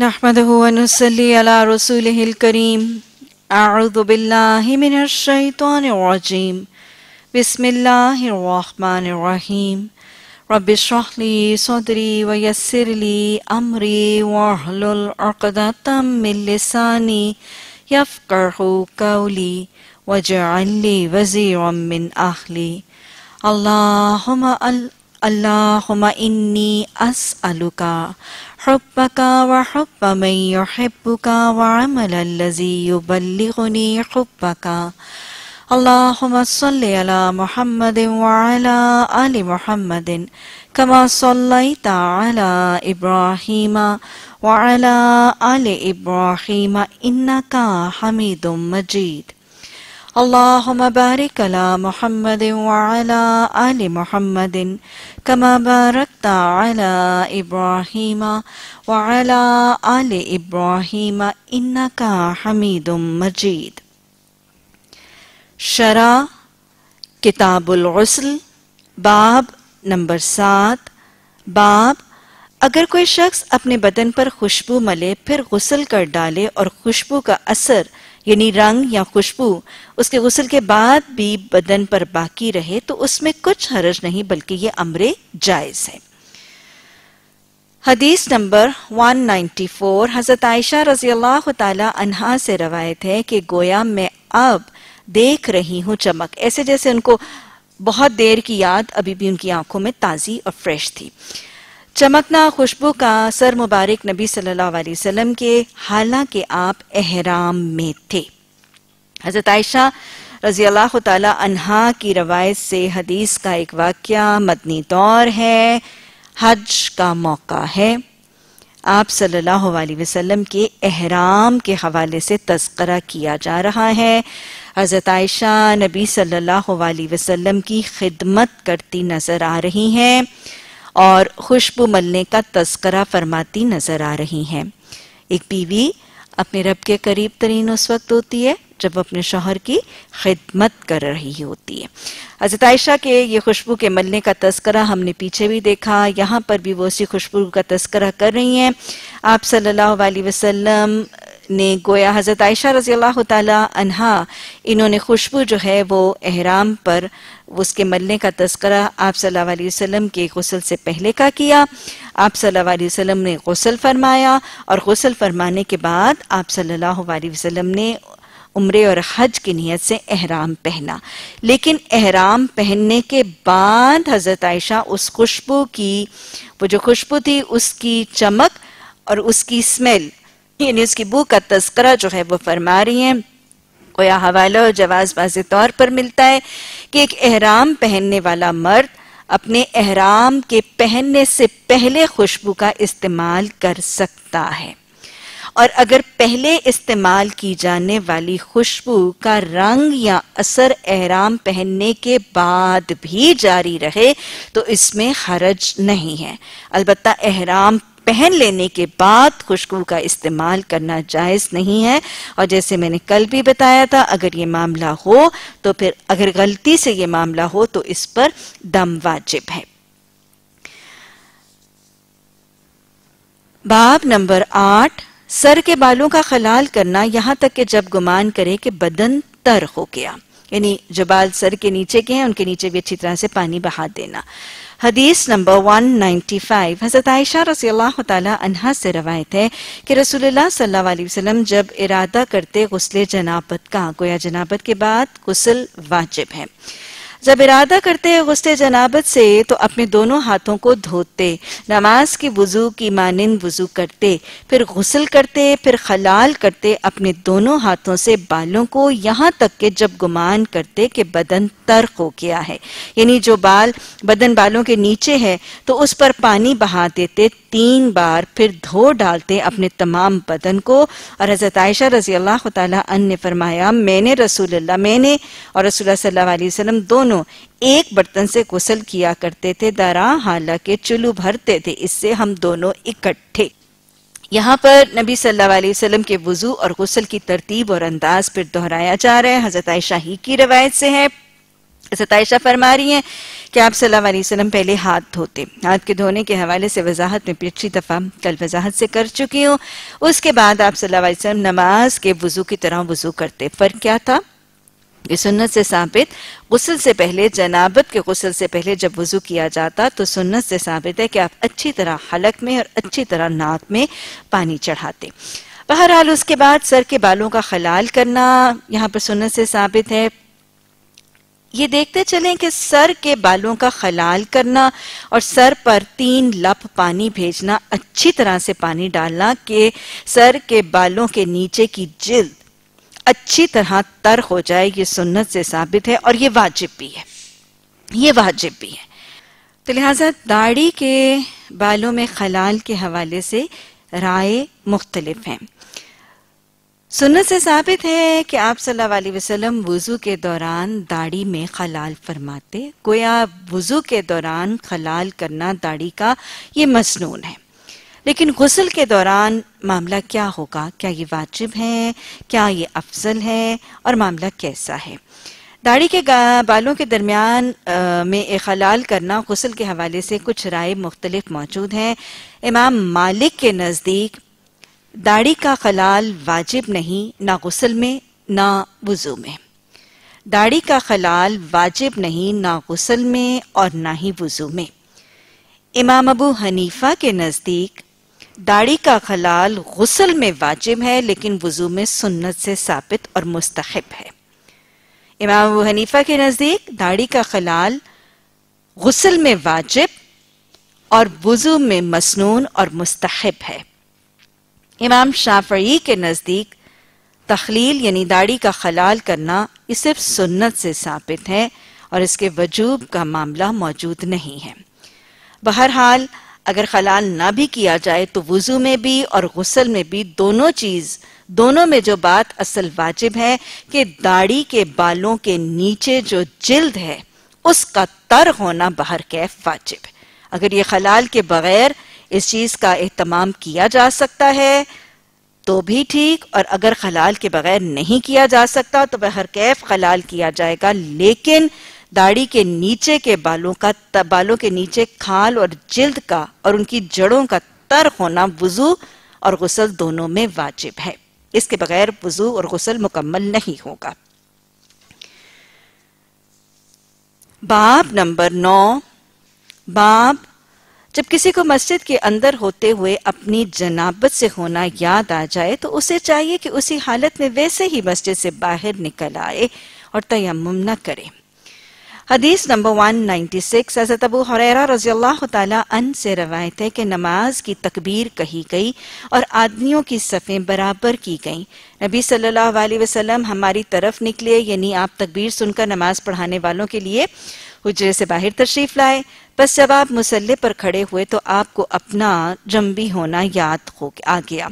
नहमदनसली रसूल करीम आउदबिल्लाशतवाजीम बसमीम रबिशरली सदरी वयसरली अमरी वाहलकदतमिलसानी यफ़क़ु कौली वजअली वज़ी मिन आहली अल्लाहुम्मा अल अल्लाहुम्मा इन्नी असअलुका हुब्बका व हुब्ब मन युहिब्बुका व अमल लजी युबल्लिगुनी हुब्बका अल्लाहुम्मा सल्लि अला मुहम्मद व अला आलि मुहम्मद कमा सल्लैत अला इब्राहीम व अला आलि हमीदुम मजीद अल्लाहुम्मा बारिक अला मुहम्मद वअला आलि मुहम्मद कमा बारकता अला इब्राहीम वअला आलि इब्राहीम इन्नका हमीदुम मजीद शरा किताबुल गस्ल बाब नंबर सात बाब अगर कोई शख्स अपने बदन पर खुशबू मले फिर गसल कर डाले और खुशबू का असर यानी रंग या खुशबू उसके गुसल के बाद भी बदन पर बाकी रहे तो उसमें कुछ हरज नहीं बल्कि ये अमरे जायज है हदीस नंबर 194 हजरत आयशा रजी अल्लाह तहा से रवायत है कि गोया मैं अब देख रही हूं चमक ऐसे जैसे उनको बहुत देर की याद अभी भी उनकी आंखों में ताज़ी और फ्रेश थी चमकना खुशबू का असर मुबारक नबी सल्लल्लाहु अलैहि वसल्लम के हालांकि आप एहराम में थे हजरत आयशा रजी अल्लाह तहा की रवायत से हदीस का एक वाक़ मदनी तौर है हज का मौका है आप सल्लल्लाहु अलैहि वसल्लम के एहराम के हवाले से तस्करा किया जा रहा है हज़रत आयशा नबी सल्लल्लाहु अलैहि वसल्लम की खिदमत करती नज़र आ रही हैं और खुशबू मलने का तस्करा फरमाती नजर आ रही हैं एक बीवी अपने रब के करीब तरीन उस वक्त होती है जब अपने शोहर की खिदमत कर रही होती है हजरत आयशा के ये खुशबू के मलने का तस्करा हमने पीछे भी देखा यहाँ पर भी वो उसी खुशबू का तस्करा कर रही हैं आप सल्लल्लाहु अलैहि वसल्लम ने गोया हज़रत आयशा रजी अल्लाह तहा इन्होंने खुशबू जो है वो अहराम पर उसके मलने का तस्करा आप सल्लल्लाहु अलैहि वसल्लम के गसल से पहले का किया आप सल्लल्लाहु अलैहि वसल्लम ने गसल फरमाया और गसल फरमाने के बाद आप सल्लल्लाहु अलैहि वसल्लम ने उम्र और हज की नीयत से अहराम पहना लेकिन अहराम पहनने के बाद हज़रत आयशा उस खुशबू की वो जो खुशबू थी उसकी चमक और उसकी स्मेल यानी उसकी बू का तस्करा जो है वो फरमा रही हैं गोया हवाला और जवाब वाज तौर पर मिलता है कि एक अहराम पहनने वाला मर्द अपने अहराम के पहनने से पहले खुशबू का इस्तेमाल कर सकता है और अगर पहले इस्तेमाल की जाने वाली खुशबू का रंग या असर अहराम पहनने के बाद भी जारी रहे तो इसमें हरज नहीं है अलबत्ता अहराम पहन लेने के बाद खुशबू का इस्तेमाल करना जायज़ नहीं है और जैसे मैंने कल भी बताया था अगर ये मामला हो तो फिर अगर गलती से ये मामला हो तो इस पर दम वाजिब है बाब नंबर आठ सर के बालों का खलाल करना यहां तक कि जब गुमान करे कि बदन तर हो गया यानी जो बाल सर के नीचे के हैं उनके नीचे भी अच्छी तरह से पानी बहा देना हदीस नंबर 195 हजरत आयशा रसी अल्लाह तहा से रवायत है कि रसूलुल्लाह सल्लल्लाहु अलैहि वसल्लम जब इरादा करते गसल जनाबत का गोया जनाबत के बाद गसल वाजिब है जब इरादा करते हैं गुस्से जनाबत से तो अपने दोनों हाथों को धोते नमाज की वजू की मानंद वजू करते फिर गसल करते फिर खलाल करते अपने दोनों हाथों से बालों को यहाँ तक के जब गुमान करते कि बदन तर्क हो गया है यानी जो बाल बदन बालों के नीचे है तो उस पर पानी बहा देते तीन बार फिर धो डालते अपने तमाम बदन को और हजरत आयशा रजी अल्लाह तन ने फरमाया मैंने रसूल मैंने और रसूल सल्ला वसलम दोनों दोनों एक बर्तन से गुसल किया करते थे दरा हालांकि चुल्लू भरते थे इससे हम दोनों इकट्ठे यहाँ पर नबी सल्लल्लाहु अलैहि वसल्लम के वजू और गुसल की तरतीब और अंदाज फिर दोहराया जा रहा है हजरत आयशा ही की रवायत से है हजरत आयशा फरमा रही है कि आप सल्लल्लाहु अलैहि वसल्लम पहले हाथ धोते हाथ के धोने के हवाले से वजाहत में पिछली दफ़ा कल वजाहत से कर चुकी हूँ उसके बाद आप सल्लल्लाहु अलैहि वसल्लम नमाज के वजू की तरह वजू करते फ़र्क क्या था सुन्नत से साबित गसल से पहले जनाबत के गसल से पहले जब वज़ू किया जाता तो सुन्नत से साबित है कि आप अच्छी तरह हलक में और अच्छी तरह नाक में पानी चढ़ाते बहरहाल उसके बाद सर के बालों का खलाल करना यहाँ पर सुन्नत से साबित है ये देखते चलें कि सर के बालों का खलाल करना और सर पर तीन लप पानी भेजना अच्छी तरह से पानी डालना के सर के बालों के नीचे की जिल्द अच्छी तरह तर हो जाए ये सुन्नत से साबित है और ये वाजिब भी है ये वाजिब भी है तो लिहाजा दाढ़ी के बालों में खलाल के हवाले से राय मुख्तलिफ है सुन्नत से साबित है कि आप सल्लल्लाहु अलैहि वसल्लम वज़ू के दौरान दाढ़ी में खलाल फरमाते गोया वज़ू के दौरान खलाल करना दाढ़ी का ये मसनून है लेकिन गसल के दौरान मामला क्या होगा क्या ये वाजिब है क्या ये अफजल है और मामला कैसा है दाढ़ी के बालों के दरमियान में खलाल करना गसल के हवाले से कुछ राय मुख्तलिफ मौजूद हैं इमाम मालिक के नज़दीक दाढ़ी का खलाल वाजिब नहीं ना गसल में ना वज़ू में दाढ़ी का खलाल वाजिब नहीं ना गसल में और ना ही वज़ू में इमाम अबू हनीफा के नज़दीक दाढ़ी का खलाल गुसल में वाजिब है लेकिन वजू में सुन्नत से साबित और मुस्तहब है इमाम अबू हनीफा के नज़दीक दाढ़ी का खलाल गसल में वाजिब और वजू में मसनून और मुस्तहब है इमाम शाफई के नज़दीक तखलील यानी दाढ़ी का खलाल करना ये सिर्फ सुन्नत से साबित है और इसके वजूब का मामला मौजूद नहीं है बहरहाल अगर खलाल ना भी किया जाए तो वजू में भी और गसल में भी दोनों चीज दोनों में जो बात असल वाजिब है कि दाढ़ी के बालों के नीचे जो जिल्द है उसका तर होना बाहर कैफ वाजिब है अगर ये खलाल के बगैर इस चीज का एहतमाम किया जा सकता है तो भी ठीक और अगर खलाल के बगैर नहीं किया जा सकता तो बहर कैफ खलाल किया जाएगा लेकिन दाढ़ी के नीचे के बालों का बालों के नीचे खाल और जिल्द का और उनकी जड़ों का तर होना वजू और गुसल दोनों में वाजिब है इसके बगैर वजू और गुसल मुकम्मल नहीं होगा बाब नंबर नौ बाब जब किसी को मस्जिद के अंदर होते हुए अपनी जनाबत से होना याद आ जाए तो उसे चाहिए कि उसी हालत में वैसे ही मस्जिद से बाहर निकल आए और तयम न करे हदीस नंबर वन नाइन्टी सिक्स अबू हुरैरा रजी अल्लाह तन से रवायत है कि नमाज की तकबीर कही गई और आदमियों की सफ़ें बराबर की गई नबी सल्लल्लाहु अलैहि वसल्लम हमारी तरफ निकले यानी आप तकबीर सुनकर नमाज पढ़ाने वालों के लिए हुजरे से बाहर तशरीफ लाए बस जब आप मुसल्ले पर खड़े हुए तो आपको अपना जम्बी होना याद हो आ गया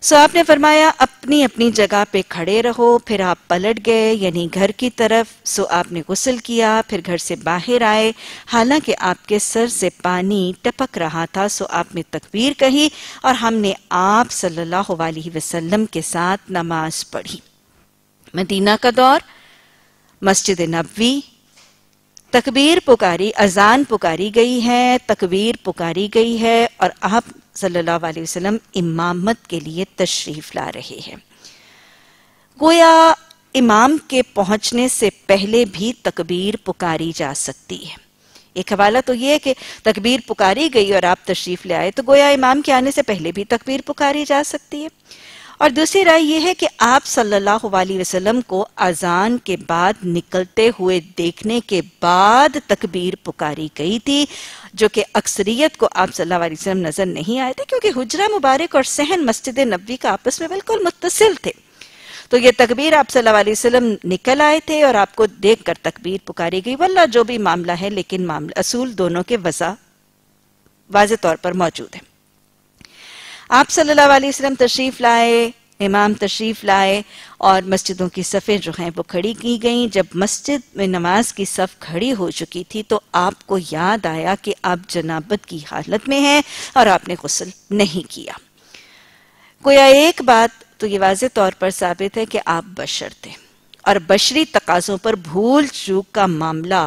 सो so, आपने फरमाया अपनी अपनी जगह पे खड़े रहो फिर आप पलट गए यानी घर की तरफ सो so, आपने गुसल किया फिर घर से बाहर आए हालांकि आपके सर से पानी टपक रहा था सो so, आपने तकबीर कही और हमने आप सल्लल्लाहु अलैहि वसल्लम के साथ नमाज पढ़ी मदीना का दौर मस्जिद नबवी तकबीर पुकारी अजान पुकारी गई है तकबीर पुकारी गई है और आप सल्लल्लाहु अलैहि वसल्लम इमामत के लिए तशरीफ ला रहे हैं गोया इमाम के पहुंचने से पहले भी तकबीर पुकारी जा सकती है एक हवाला तो यह है कि तकबीर पुकारी गई और आप तशरीफ ले आए तो गोया इमाम के आने से पहले भी तकबीर पुकारी जा सकती है और दूसरी राय यह है कि आप सल्लल्लाहु अलैहि वसल्लम को अजान के बाद निकलते हुए देखने के बाद तकबीर पुकारी गई थी जो कि अक्सरियत को आप सल्लल्लाहु अलैहि वसल्लम नजर नहीं आए थे क्योंकि हुजरा मुबारक और सहन मस्जिद नबी का आपस में बिल्कुल मुतसिल थे तो ये तकबीर आप सल्लल्लाहु अलैहि वसल्लम निकल आए थे और आपको देखकर तकबीर पुकारी गई वल्ला जो भी मामला है लेकिन मामला असूल दोनों के वजह वाज तौर पर मौजूद है आप सल्लल्लाहु अलैहि वसल्लम तशरीफ लाए इमाम तशरीफ लाए और मस्जिदों की सफ़ें जो हैं वो खड़ी की गई जब मस्जिद में नमाज की सफ़ खड़ी हो चुकी थी तो आपको याद आया कि आप जनाबत की हालत में हैं और आपने गसल नहीं किया कोई एक बात तो ये वाज तौर पर साबित है कि आप बशर थे और बशरी तकाजों पर भूल चूक का मामला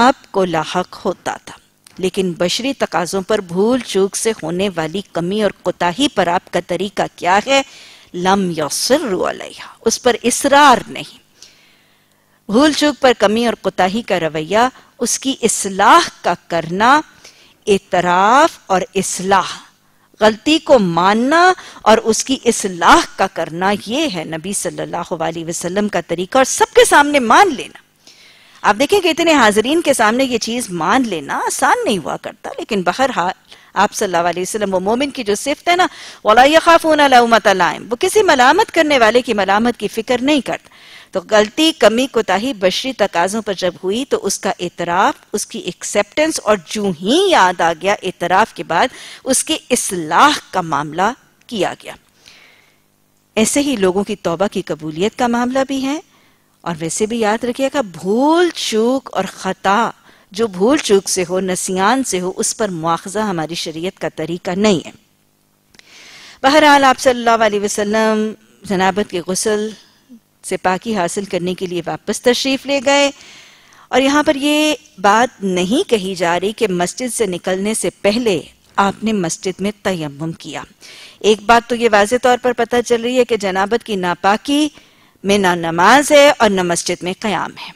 आपको लाक होता था लेकिन बशरी तकाजों पर भूल चूक से होने वाली कमी और कोताही पर आपका तरीका क्या है लम यौसर उस पर इसरार नहीं भूल चूक पर कमी और कोताही का रवैया उसकी इसलाह का करना एतराफ और इसलाह गलती को मानना और उसकी इसलाह का करना ये है नबी सल्लल्लाहु अलैहि वसल्लम का तरीका और सबके सामने मान लेना आप देखेंगे इतने हाजरीन के सामने ये चीज मान लेना आसान नहीं हुआ करता लेकिन बहरहाल आप सल्लल्लाहु अलैहि वसल्लम वो मोमिन की जो सिफत है ना वाला खाफून अलाउमतलाइम वो किसी मलामत करने वाले की मलामत की फिक्र नहीं करता तो गलती कमी कोताही बशरी तकाजों पर जब हुई तो उसका इतराफ उसकी एक्सेप्टेंस और जू ही याद आ गया इतराफ के बाद उसके इसलाह का मामला किया गया ऐसे ही लोगों की तौबा की कबूलियत का मामला भी है और वैसे भी याद रखिएगा भूल चूक और खता जो भूल चूक से हो नसियान से हो उस पर मुआवजा हमारी शरीयत का तरीका नहीं है बहरहाल आप सल्लल्लाहु अलैहि वसल्लम जनाबत के गसल से पाकि हासिल करने के लिए वापस तशरीफ़ ले गए और यहाँ पर ये बात नहीं कही जा रही कि मस्जिद से निकलने से पहले आपने मस्जिद में तयम किया एक बात तो ये वाज तौर पर पता चल रही है कि जनाबत की नापाकी में ना नमाज है और न मस्जिद में क्याम है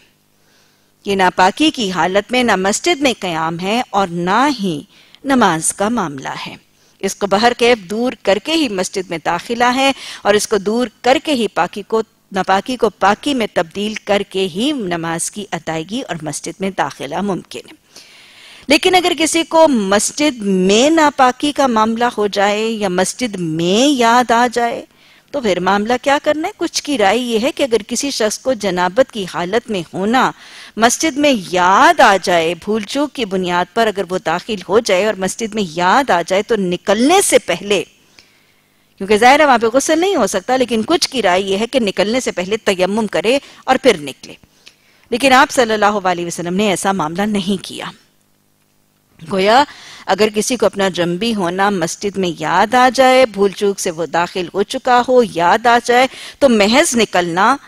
ये नापाकी की हालत में ना मस्जिद में क्याम है और ना ही नमाज का मामला है इसको बहर कैब दूर करके ही मस्जिद में दाखिला है और इसको दूर करके ही पाकी को नापाकी को पाकी में तब्दील करके ही नमाज की अदायगी और मस्जिद में दाखिला मुमकिन है लेकिन अगर किसी को मस्जिद में नापाकी का मामला हो जाए या मस्जिद में याद आ जाए तो फिर मामला क्या करना है कुछ की राय यह है कि अगर किसी शख्स को जनाबत की हालत में होना मस्जिद में याद आ जाए भूल चूक की बुनियाद पर अगर वो दाखिल हो जाए और मस्जिद में याद आ जाए तो निकलने से पहले क्योंकि जाहिर है वहां पे गुस्सा नहीं हो सकता लेकिन कुछ की राय यह है कि निकलने से पहले तयम करे और फिर निकले लेकिन आप सल्लल्लाहु अलैहि वसल्लम ने ऐसा मामला नहीं किया गोया अगर किसी को अपना जम्बी होना मस्जिद में याद आ जाए भूल चूक से वो दाखिल हो चुका हो याद आ जाए तो महज निकलना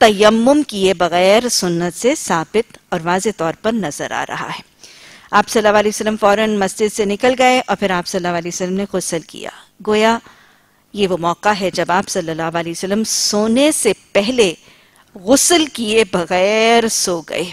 तयम किए बगैर सुन्नत से साबित और वाज तौर पर नजर आ रहा है आप सल्लल्लाहु अलैहि फौरन मस्जिद से निकल गए और फिर आप सल्लल्लाहु अलैहि वसल्लम ने गसल किया गोया ये वो मौका है जब आप सल्लल्लाहु अलैहि वसल्लम सोने से पहले गसल किए बगैर सो गए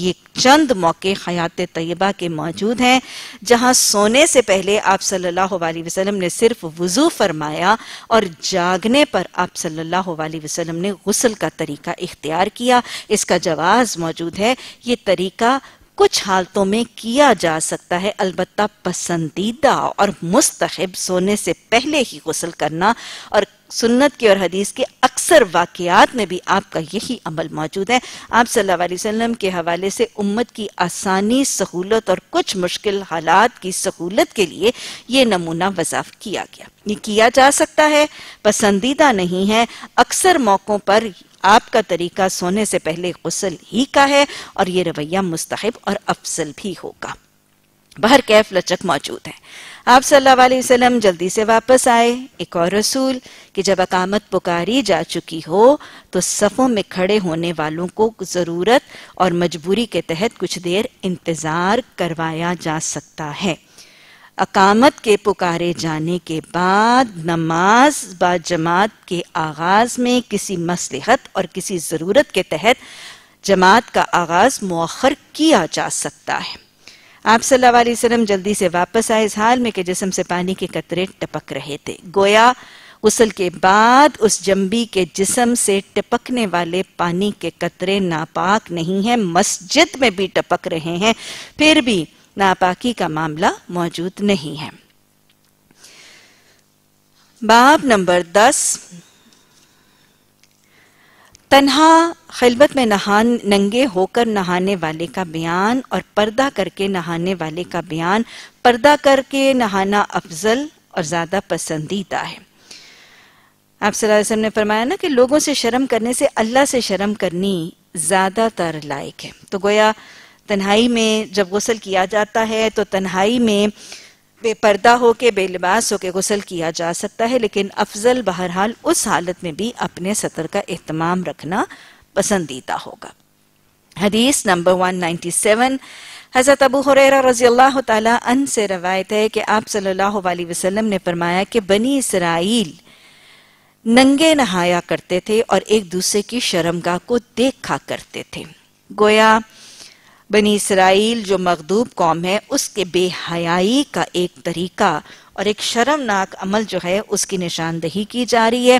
ये चंद मौके हयात तयबा के मौजूद हैं जहां सोने से पहले आप सल्लल्लाहु अलैहि वसल्लम ने सिर्फ वजू फरमाया और जागने पर आप सल्लल्लाहु अलैहि वसल्लम ने गसल का तरीका इख्तियार किया इसका जवाज मौजूद है ये तरीका कुछ हालतों में किया जा सकता है अलबत्ता पसंदीदा और मुस्तहब सोने से पहले ही गसल करना और सुन्नत की और हदीस के अक्सर वाकयात में भी आपका यही अमल मौजूद है आप सल्लल्लाहु अलैहि वसल्लम के हवाले से उम्मत की आसानी सहूलत और कुछ मुश्किल हालात की सहूलत के लिए ये नमूना वजाफ किया गया ये किया जा सकता है पसंदीदा नहीं है अक्सर मौक़ों पर आपका तरीका सोने से पहले गसल ही का है और ये रवैया मुस्तहब और अफसल भी होगा बहर कैफ लचक मौजूद है आप सल्लल्लाहु अलैहि वसल्लम जल्दी से वापस आए एक और रसूल कि जब अकामत पुकारी जा चुकी हो तो सफ़ों में खड़े होने वालों को ज़रूरत और मजबूरी के तहत कुछ देर इंतज़ार करवाया जा सकता है अकामत के पुकारे जाने के बाद नमाज ब जमात के आगाज़ में किसी मसलहत और किसी ज़रूरत के तहत जमात का आगाज़ मौखर किया जा सकता है आप सल्लल्लाहु अलैहि वसल्लम जल्दी से वापस आए इस हाल में कि जिसम से पानी के कतरे टपक रहे थे गोया गसल के बाद उस जम्बी के जिसम से टपकने वाले पानी के कतरे नापाक नहीं है मस्जिद में भी टपक रहे हैं फिर भी नापाकी का मामला मौजूद नहीं है बाब नंबर दस तन्हा खिलबत में नहान नंगे होकर नहाने वाले का बयान और पर्दा करके नहाने वाले का बयान पर्दा करके नहाना अफजल और ज़्यादा पसंदीदा है आप सलाम ने फरमाया ना कि लोगों से शर्म करने से अल्लाह से शर्म करनी ज़्यादातर लायक है तो गोया तन्हाई में जब गसल किया जाता है तो तन्हाई में बेपर्दा हो के बेलिबास होके गसल किया जा सकता है लेकिन अफजल बहरहाल उस हालत में भी अपने सतर का अहतमाम रखना पसंदीदा होगा हदीस नंबर 197 हज़रत अबू हुरैरा रजी अल्लाह तन से रवायत है कि आप सल्लल्लाहु अलैहि वसल्लम ने फरमाया कि बनी इसराइल नंगे नहाया करते थे और एक दूसरे की शर्मगाह को देखा करते थे गोया बनी इसराइल जो मखदूब कौम है उसके बेहयाई का एक तरीका और एक शर्मनाक अमल जो है उसकी निशानदही की जा रही है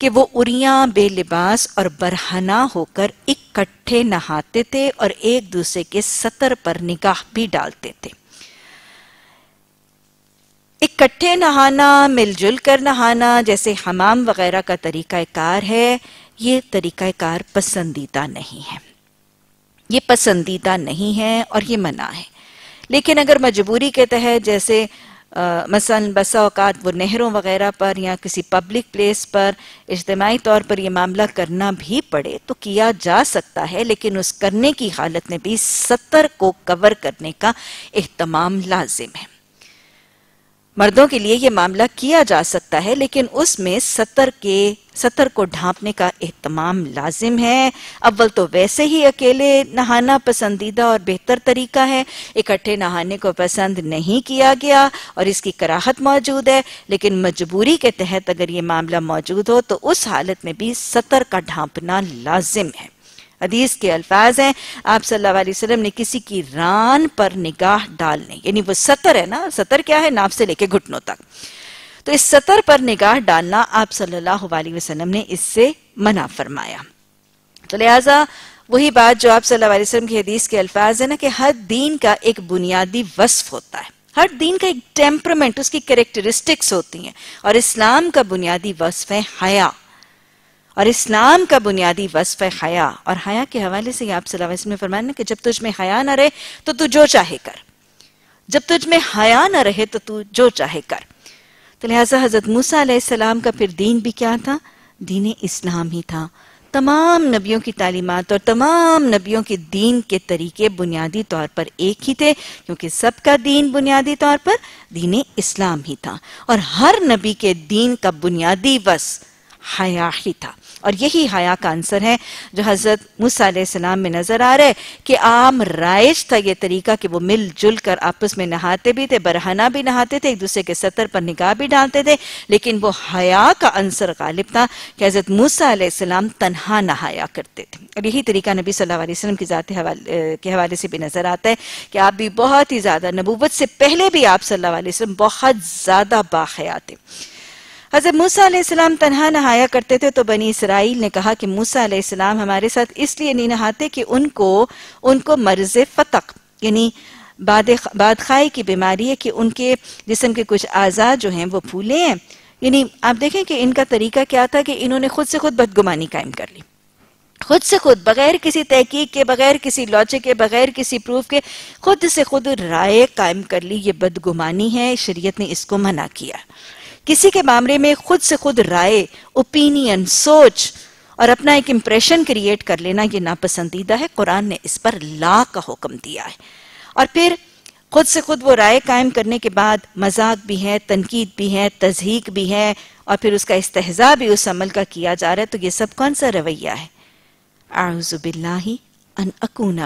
कि वो उरिया बेलिबास और बरहना होकर इकट्ठे नहाते थे और एक दूसरे के सतर पर निगाह भी डालते थे इकट्ठे नहाना मिलजुल कर नहाना जैसे हमाम वगैरह का कार है ये कार पसंदीदा नहीं है ये पसंदीदा नहीं है और ये मना है लेकिन अगर मजबूरी के तहत जैसे मसल बस अवत वो नहरों वगैरह पर या किसी पब्लिक प्लेस पर इज्तमाही तौर पर यह मामला करना भी पड़े तो किया जा सकता है लेकिन उस करने की हालत में भी सत्तर को कवर करने का अहतमाम लाजिम है मर्दों के लिए ये मामला किया जा सकता है लेकिन उसमें सतर के सतर को ढांपने का एहतमाम लाजिम है अव्वल तो वैसे ही अकेले नहाना पसंदीदा और बेहतर तरीका है इकट्ठे नहाने को पसंद नहीं किया गया और इसकी कराहत मौजूद है लेकिन मजबूरी के तहत अगर ये मामला मौजूद हो तो उस हालत में भी सतर का ढांपना लाजिम है हदीस के अल्फाज हैं आप सल्लल्लाहु अलैहि वसल्लम ने किसी की रान पर निगाह डालने यानी वो सतर है ना सतर क्या है नाप से लेके घुटनों तक तो इस सतर पर निगाह डालना आप सल्लल्लाहु अलैहि वसल्लम ने इससे मना फरमाया तो लिहाजा वही बात जो आप सल्लल्लाहु अलैहि वसल्लम की हदीस के अल्फाज है ना कि हर दीन का एक बुनियादी वस्फ होता है हर दीन का एक टेम्परमेंट उसकी कैरेक्टरिस्टिक्स होती हैं और इस्लाम का बुनियादी वस्फ है हया और इस्लाम का बुनियादी वसफ है हया और हया के हवाले से आप सलाम में फरमाया ना कि जब तुझ में हया ना रहे तो तू जो चाहे कर जब तुझ में हया ना रहे तो तू जो चाहे कर तो लिहाजा हजरत मूसा का फिर दीन भी क्या था दीन इस्लाम ही था तमाम नबियों की तालीमत और तमाम नबियों के दीन के तरीके बुनियादी तौर पर एक ही थे क्योंकि सबका दीन बुनियादी तौर पर दीन इस्लाम ही था और हर नबी के दीन का बुनियादी वस हया ही था और यही हया का आंसर है जो हजरत मूसम में नजर आ रहा है कि आम राइज था यह तरीका कि वो मिलजुल कर आपस में नहाते भी थे बरहना भी नहाते थे एक दूसरे के सतर पर निकाह भी डालते थे लेकिन वो हया का आंसर गालिब था कि हजरत मूसम तनहा नहाया करते थे और यही तरीका नबी सल्लल्लाहु की जाते हवाले के हवाले से भी नजर आता है कि आप भी बहुत ही ज्यादा नबूबत से पहले भी आप सल्लाम बहुत ज्यादा बाखयात थे हजरत मूसा अलैहिस्सलाम तनहा नहाया करते थे तो बनी इसराइल ने कहा कि मूसा अलैहिस्सलाम हमारे साथ इसलिए नहीं नहाते कि उनको उनको मर्ज फतक यानी बादखाई की बीमारी है कि उनके जिसम के कुछ आज़ाद जो हैं वो फूले हैं यानी आप देखें कि इनका तरीका क्या था कि इन्होंने खुद से खुद बदगुमानी कायम कर ली खुद से खुद बगैर किसी तहकीक के बगैर किसी लॉजिक के बगैर किसी प्रूफ के खुद से खुद राय कायम कर ली ये बदगुमानी है शरीयत ने इसको मना किया किसी के मामले में खुद से खुद राय ओपिनियन सोच और अपना एक इंप्रेशन क्रिएट कर लेना ये नापसंदीदा है कुरान ने इस पर ला का हुक्म दिया है और फिर खुद से खुद वो राय कायम करने के बाद मजाक भी है तनकीद भी है तजहीक भी है और फिर उसका इस्तेजा भी उस अमल का किया जा रहा है तो ये सब कौन सा रवैया है आउजुबिल्ला अन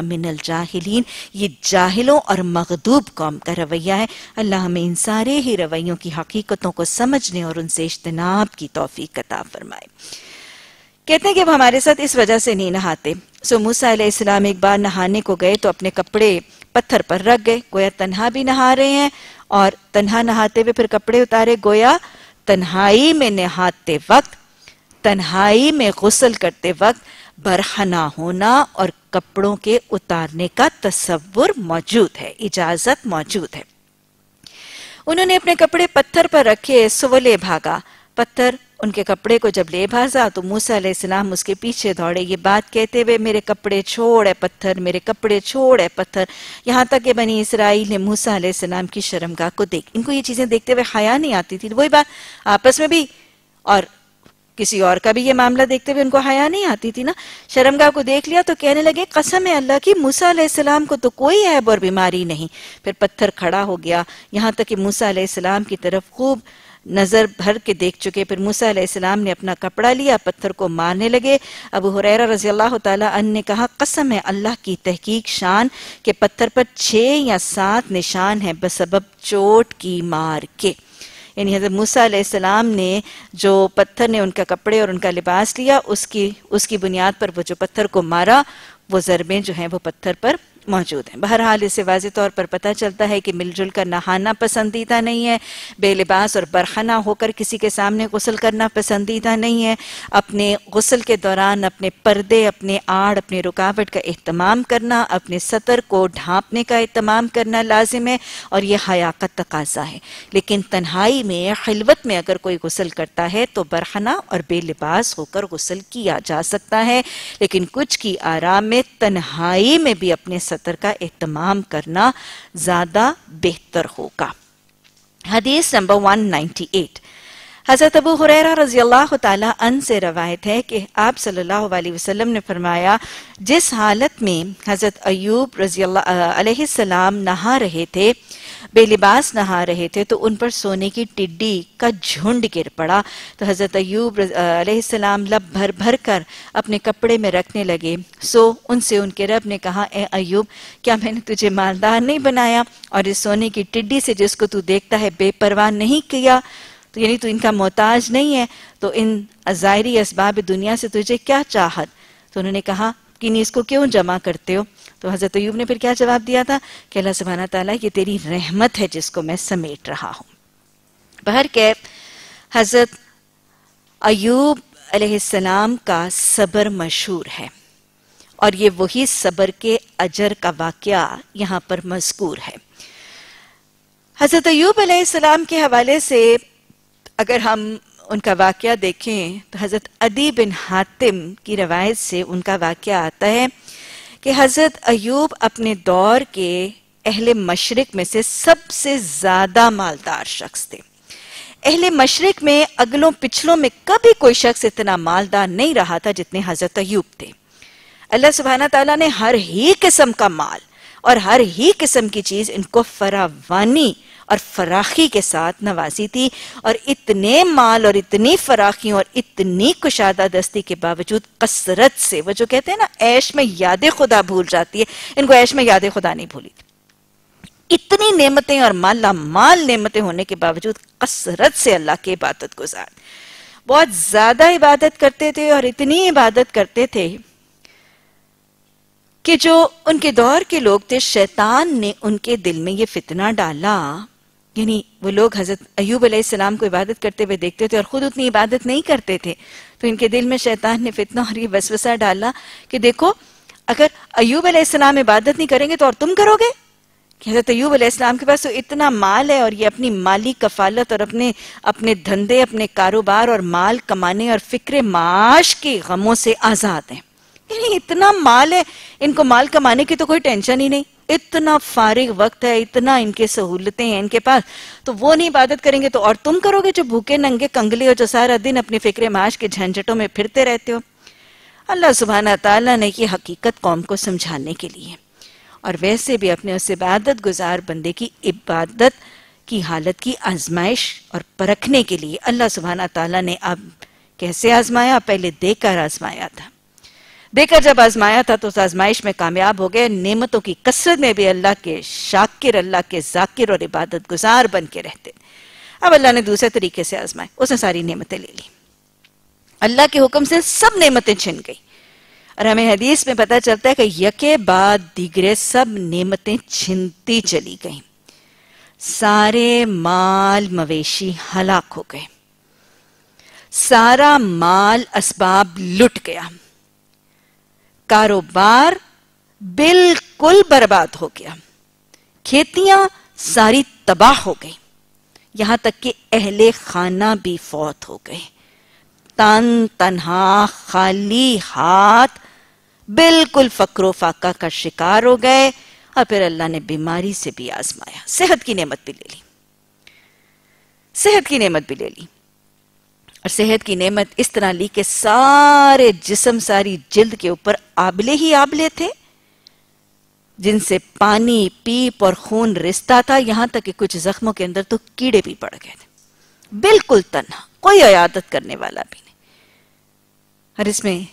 मिनल जाहिलीन ये जाहिलों और मखदूब कौम का रवैया है अल्लाह हमें इन सारे ही रवैयों की हकीकतों को समझने और उनसे इज्तनाब की तोफ़ी कता फरमाए कहते हैं कि अब हमारे साथ इस वजह से नहीं नहाते सो मूसा इस्लाम एक बार नहाने को गए तो अपने कपड़े पत्थर पर रख गए गोया तन्हा भी नहा रहे हैं और तन्हा नहाते हुए फिर कपड़े उतारे गोया तन्हाई में नहाते वक्त तन्हाई में गसल करते वक्त बरहना होना और कपड़ों के उतारने का तस्वुर मौजूद है इजाजत मौजूद है उन्होंने अपने कपड़े पत्थर पर रखे सुवले भागा पत्थर उनके कपड़े को जब ले भाजा तो मूसा सलाम उसके पीछे दौड़े ये बात कहते हुए मेरे कपड़े छोड़ है पत्थर मेरे कपड़े छोड़ है पत्थर यहाँ तक कि बनी इसराइल ने मूसा सलाम की शर्मगाह को देख इनको ये चीजें देखते हुए हया नहीं आती थी तो वही बात आपस में भी और किसी और का भी ये मामला देखते हुए उनको हया नहीं आती थी ना शर्मगा को देख लिया तो कहने लगे कसम है अल्लाह की मूसा अलैहिस्सलाम को तो कोई ऐब और बीमारी नहीं फिर पत्थर खड़ा हो गया यहाँ तक कि मूसा अलैहिस्सलाम की तरफ खूब नज़र भर के देख चुके फिर मूसा अलैहिस्सलाम ने अपना कपड़ा लिया पत्थर को मारने लगे अबू हुरैरा रजी अल्लाह तन ने कहा कसम है अल्लाह की तहकीक शान के पत्थर पर छः या सात निशान है बसब चोट की मार के यानी हज़रत मूसा सलाम ने जो पत्थर ने उनका कपड़े और उनका लिबास लिया उसकी उसकी बुनियाद पर वो जो पत्थर को मारा वो ज़रबें जो हैं वो पत्थर पर मौजूद हैं बहरहाल इसे वाज तौर पर पता चलता है कि मिलजुल कर नहाना पसंदीदा नहीं है बेलिबास और बरखना होकर किसी के सामने गसल करना पसंदीदा नहीं है अपने गसल के दौरान अपने पर्दे अपने आड़ अपने रुकावट का अहतमाम करना अपने सतर को ढांपने का अहतमाम करना लाजिम है और यह हया का तकाजा है लेकिन तन्हाई में खिलवत में अगर कोई गसल करता है तो बरखना और बेलिबास होकर गसल किया जा सकता है लेकिन कुछ की आराम में तन्हाई में भी अपने सतर सत्र का एहतमाम करना ज़्यादा बेहतर होगा हदीस नंबर 198 हज़रत अबू हुरैरा रजी अल्लाह तन से रवायत है कि आप सल्लल्लाहु अलैहि वसल्लम ने फरमाया जिस हालत में हज़रत अयूब रजी अलैहि सलाम नहा रहे थे बेलिबास नहा रहे थे तो उन पर सोने की टिड्डी का झुंड गिर पड़ा तो हज़रत अयूब अलैहिस्सलाम लब भर भर कर अपने कपड़े में रखने लगे सो उनसे उनके रब ने कहा ए अयूब क्या मैंने तुझे मालदार नहीं बनाया और इस सोने की टिड्डी से जिसको तू देखता है बेपरवाह नहीं किया तो यानी तू इनका मोहताज नहीं है तो इन ज़ाहरी इसबाब दुनिया से तुझे क्या चाहत तो उन्होंने कहा कि नहीं क्यों जमा करते हो तो हज़रत यूब ने फिर क्या जवाब दिया था कि अल्लाह सुबहाना तला ये तेरी रहमत है जिसको मैं समेट रहा हूँ बहर कैब हज़रत अयूब अलैहिस्सलाम का सबर मशहूर है और ये वही सबर के अजर का वाक्य यहां पर मजकूर है हज़रत अयूब अलैहिस्सलाम के हवाले से अगर हम उनका वाक़ देखें तो हज़रत अदी बिन हातिम की रवायत से उनका वाक्य आता है कि हज़रत अयूब अपने दौर के अहल मशरक में से सबसे ज़्यादा मालदार शख्स थे अहल मशरक में अगलों पिछलों में कभी कोई शख्स इतना मालदार नहीं रहा था जितने हज़रत अयूब थे अल्लाह सुबहाना तला ने हर ही किस्म का माल और हर ही किस्म की चीज़ इनको फरावानी और फराखी के साथ नवाजी थी और इतने माल और इतनी फराखी और इतनी कुशादा दस्ती के बावजूद कसरत से वो जो कहते हैं ना ऐश में याद खुदा भूल जाती है इनको ऐश में याद खुदा नहीं भूली इतनी नेमतें और माला माल नेमतें होने के बावजूद कसरत से अल्लाह की इबादत गुजार बहुत ज्यादा इबादत करते थे और इतनी इबादत करते थे कि जो उनके दौर के लोग थे शैतान ने उनके दिल में ये फितना डाला यानी वो लोग हजरत अयूब सलाम को इबादत करते हुए देखते थे और ख़ुद उतनी इबादत नहीं करते थे तो इनके दिल में शैतान ने फितना और ये वसवसा डाला कि देखो अगर अयूब सलाम इबादत नहीं करेंगे तो और तुम करोगे कि हजरत अयूब अलैहिस्सलाम के पास तो इतना माल है और ये अपनी माली कफालत और अपने अपने धंधे अपने कारोबार और माल कमाने और फिक्र माश के गमों से आज़ाद हैं यानी इतना माल है इनको माल कमाने की तो कोई टेंशन ही नहीं इतना फारिग वक्त है इतना इनके सहूलतें हैं इनके पास तो वो नहीं इबादत करेंगे तो और तुम करोगे जो भूखे नंगे कंगली हो जो सारा दिन अपने फिक्र माश के झंझटों में फिरते रहते हो अल्लाह सुबहाना तला ने ये हकीकत कौम को समझाने के लिए और वैसे भी अपने उस इबादत गुजार बंदे की इबादत की हालत की आजमाइश और परखने के लिए अल्लाह सुबहाना तला ने अब कैसे आजमाया पहले देखकर आजमाया था देखा जब आजमाया था तो उस आजमाइश में कामयाब हो गए नेमतों की कसरत में भी अल्लाह के शाकिर अल्लाह के जाकिर और इबादत गुजार बन के रहते अब अल्लाह ने दूसरे तरीके से आजमाए उसने सारी नेमतें ले ली अल्लाह के हुक्म से सब नेमतें छिन गई और हमें हदीस में पता चलता है कि यके बाद दिगरे सब नेमतें छिनती चली गई सारे माल मवेशी हलाक हो गए सारा माल असबाब लुट गया कारोबार बिल्कुल बर्बाद हो गया खेतियां सारी तबाह हो गई यहां तक कि अहले खाना भी फौत हो गए तन तनहा खाली हाथ बिल्कुल फकरो फाका का शिकार हो गए और फिर अल्लाह ने बीमारी से भी आजमाया सेहत की नेमत भी ले ली सेहत की नेमत भी ले ली और सेहत की नेमत इस तरह ली कि सारे जिसम सारी जिल्द के ऊपर आबले ही आबले थे जिनसे पानी पीप और खून रिश्ता था यहां तक कि कुछ जख्मों के अंदर तो कीड़े भी पड़ गए थे बिल्कुल तन्हा कोई अयादत करने वाला भी नहीं और इसमें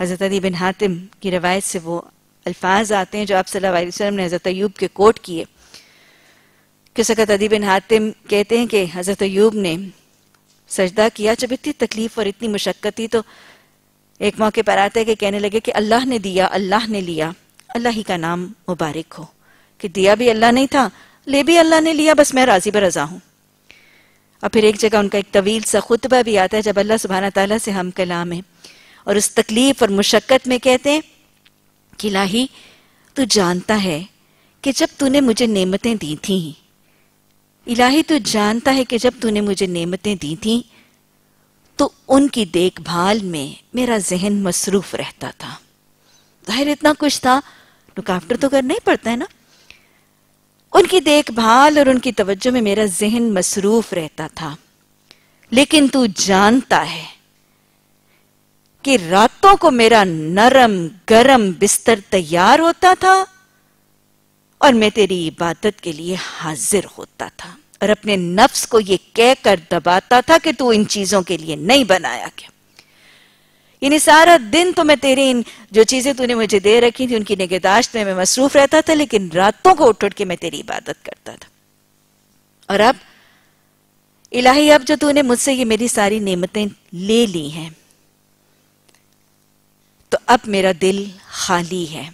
हजरत अली बिन हातिम की रवायत से वो अल्फाज आते हैं जो आप सल्लल्लाहु ने हजरत अयूब के कोट किए कि सकत अदी बिन हातिम कहते हैं कि हजरत अयूब ने सजदा किया जब इतनी तकलीफ और इतनी मशक्कत थी तो एक मौके पर आते कि कहने लगे कि अल्लाह ने दिया अल्लाह ने लिया अल्लाह ही का नाम मुबारक हो कि दिया भी अल्लाह नहीं था ले भी अल्लाह ने लिया बस मैं राजी रजा हूं और फिर एक जगह उनका एक तवील सा खुतबा भी आता है जब अल्लाह सुबहाना तला से हम कलाम है और उस तकलीफ और मुशक्क़त में कहते हैं कि लाही तू जानता है कि जब तूने मुझे नेमतें दी थी इलाही तो जानता है कि जब तूने मुझे नेमतें दी थी तो उनकी देखभाल में मेरा जहन मसरूफ रहता था जाहिर इतना कुछ था रुकावटर तो करना ही पड़ता है ना उनकी देखभाल और उनकी तवज्जो में मेरा जहन मसरूफ रहता था लेकिन तू जानता है कि रातों को मेरा नरम गरम बिस्तर तैयार होता था और मैं तेरी इबादत के लिए हाजिर होता था और अपने नफ्स को यह कह कर दबाता था कि तू इन चीजों के लिए नहीं बनाया गया यानी सारा दिन तो मैं तेरे इन जो चीजें तूने मुझे दे रखी थी उनकी निगहदाश्त में मैं मसरूफ रहता था लेकिन रातों को उठ उठ के मैं तेरी इबादत करता था और अब इलाही अब जो तूने मुझसे ये मेरी सारी नेमतें ले ली हैं तो अब मेरा दिल खाली है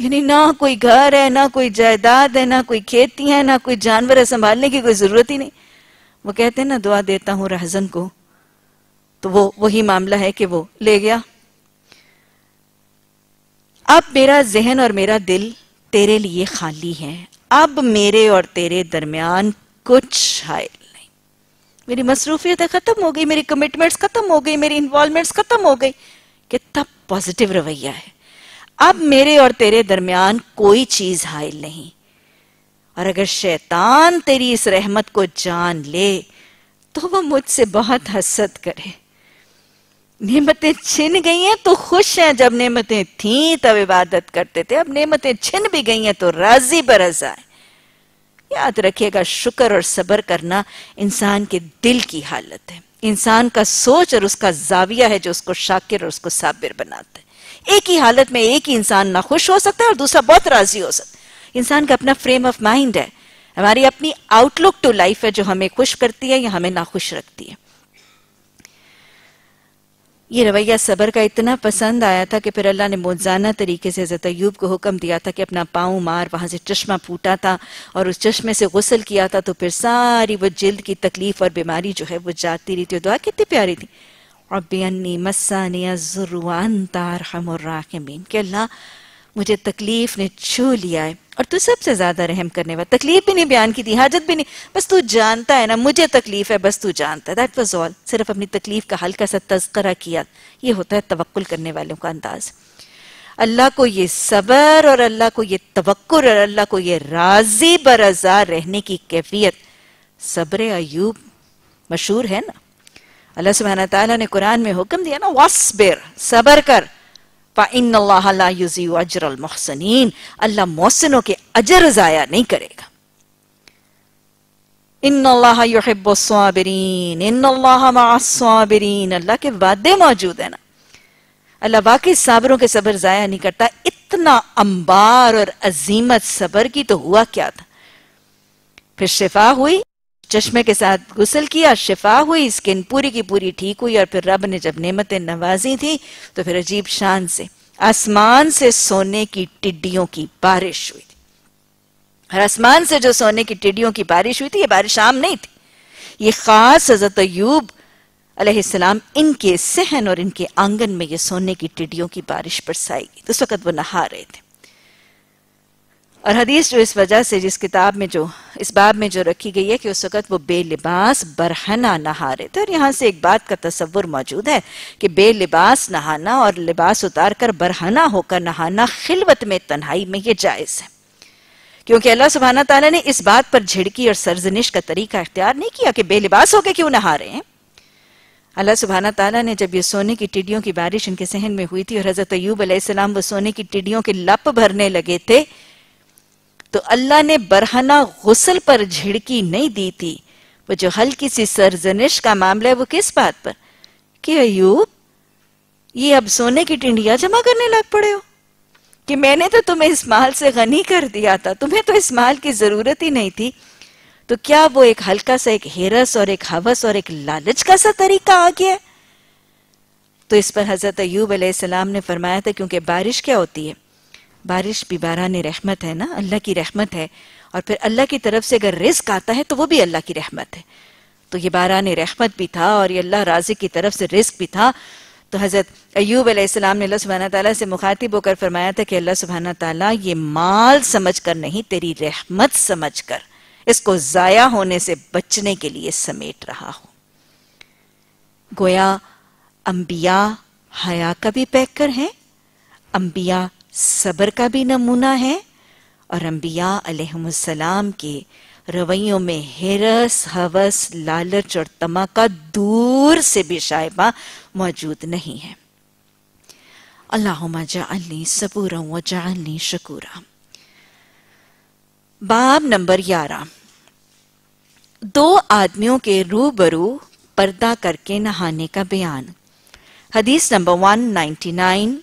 यानी ना कोई घर है ना कोई जायदाद है ना कोई खेती है ना कोई जानवर है संभालने की कोई जरूरत ही नहीं वो कहते हैं ना दुआ देता हूं रहजन को तो वो वही मामला है कि वो ले गया अब मेरा जहन और मेरा दिल तेरे लिए खाली है अब मेरे और तेरे दरमियान कुछ हायल नहीं मेरी मसरूफियत खत्म हो गई मेरी कमिटमेंट्स खत्म हो गई मेरी इन्वॉल्वमेंट्स खत्म हो गई कितना पॉजिटिव रवैया है अब मेरे और तेरे दरमियान कोई चीज हायल नहीं और अगर शैतान तेरी इस रहमत को जान ले तो वह मुझसे बहुत हसद करे नेमतें छिन गई हैं तो खुश हैं जब नेमतें थीं तब इबादत करते थे अब नेमतें छिन भी गई हैं तो राजी बरस आए याद रखिएगा शुक्र और सब्र करना इंसान के दिल की हालत है इंसान का सोच और उसका जाविया है जो उसको शाकिर और उसको साबिर बनाता है एक ही हालत में एक ही इंसान ना खुश हो सकता है और दूसरा बहुत राजी हो सकता है इंसान का अपना फ्रेम ऑफ माइंड है हमारी अपनी आउटलुक टू लाइफ है जो हमें खुश करती है या हमें खुश रखती है ये रवैया सबर का इतना पसंद आया था कि फिर अल्लाह ने मोजाना तरीके से जतयूब को हुक्म दिया था कि अपना पाँव मार वहाँ से चश्मा फूटा था और उस चश्मे से गसल किया था तो फिर सारी वो जल्द की तकलीफ और बीमारी जो है वो जाती रही थी दुआ कितनी प्यारी थी रबी मस्सानी के अल्लाह मुझे तकलीफ़ ने छू लिया है और तू सबसे ज़्यादा रहम करने वाला तकलीफ़ भी नहीं बयान की थी हाजत भी नहीं बस तू जानता है ना मुझे तकलीफ़ है बस तू जानता है दैट वॉज ऑल सिर्फ अपनी तकलीफ़ का हल्का सा तस्करा किया ये होता है तवक्ल करने वालों का अंदाज़ अल्लाह को ये सबर और अल्लाह को ये तवक्र और अल्लाह को ये राजी बरजा रहने की कैफियत सब्र अयूब मशहूर है ना अल्लाह सुबहान तला ने कुरान में हुक्म दिया ना वसबिर सबर कर अजरल अल्लाह मोहसनों के अजर जया नहीं करेगा इन अल्लाह इन अल्लाह के वादे मौजूद है ना अल्लाह वाकई साबरों के सबर जया नहीं करता इतना अंबार और अजीमत सबर की तो हुआ क्या था फिर शिफा हुई चश्मे के साथ गुसल किया शिफा हुई स्किन पूरी की पूरी ठीक हुई और फिर रब ने जब नेमतें नवाजी थी तो फिर अजीब शान से आसमान से सोने की टिड्डियों की बारिश हुई थी और आसमान से जो सोने की टिड्डियों की बारिश हुई थी ये बारिश आम नहीं थी ये खास हजरत अयूब अलैहिस्सलाम इनके सहन और इनके आंगन में ये सोने की टिड्डियों की बारिश बरसाई गई तो उस वक्त वो नहा रहे थे और हदीस जो इस वजह से जिस किताब में जो इस बाब में जो रखी गई है कि उस वक़्त वो बेलिबास बरहना रहे थे और यहाँ से एक बात का तस्वुर मौजूद है कि बेलिबास नहाना और लिबास उतार कर बरहना होकर नहाना खिलवत में तन्हाई में ये जायज़ है क्योंकि अल्लाह सुबहाना तला ने इस बात पर झिड़की और सरजनिश का तरीका इख्तियार नहीं किया कि बेलिबास होकर क्यों नहा रहे हैं अल्लाह सुबहाना तला ने जब ये सोने की टिड्डियों की बारिश इनके सहन में हुई थी और हज़रत अयूब अलैहिस्सलाम वो सोने की टिड्डियों के लप भरने लगे थे तो अल्लाह ने बरहना गसल पर झिड़की नहीं दी थी वो जो हल्की सी सरजनिश का मामला है वो किस बात पर कि अयूब ये अब सोने की टिंडिया जमा करने लग पड़े हो कि मैंने तो तुम्हें इस माल से गनी कर दिया था तुम्हें तो इस माल की जरूरत ही नहीं थी तो क्या वो एक हल्का सा एक हेरस और एक हवस और एक लालच का सा तरीका आ गया तो इस पर हजरत अयूब अलैहिस्सलाम ने फरमाया था क्योंकि बारिश क्या होती है बारिश भी बारह ने रहमत है ना अल्लाह की रहमत है और फिर अल्लाह की तरफ से अगर रिस्क आता है तो वो भी अल्लाह की रहमत है तो ये बारह ने रहमत भी था और ये अल्लाह राजी की तरफ से रिस्क भी था तो हज़रत अयूब अलैहिस्सलाम ने अल्लाह सुबहाना ताला से मुखातिब होकर फरमाया था कि अल्लाह सुबहाना तला ये माल समझ कर नहीं तेरी रहमत समझ कर इसको ज़ाया होने से बचने के लिए समेट रहा हो गोया अम्बिया हया का भी पैकर हैं अम्बिया सबर का भी नमूना है और अम्बिया अलैहिस्सलाम के रवैयों में हिरस हवस लालच और तमाका दूर से भी शायबा मौजूद नहीं है अल्लाह जाअलनी सबूरा व जाअलनी शकुरा बाब नंबर ग्यारह दो आदमियों के रूबरू पर्दा करके नहाने का बयान हदीस नंबर वन नाइनटी नाइन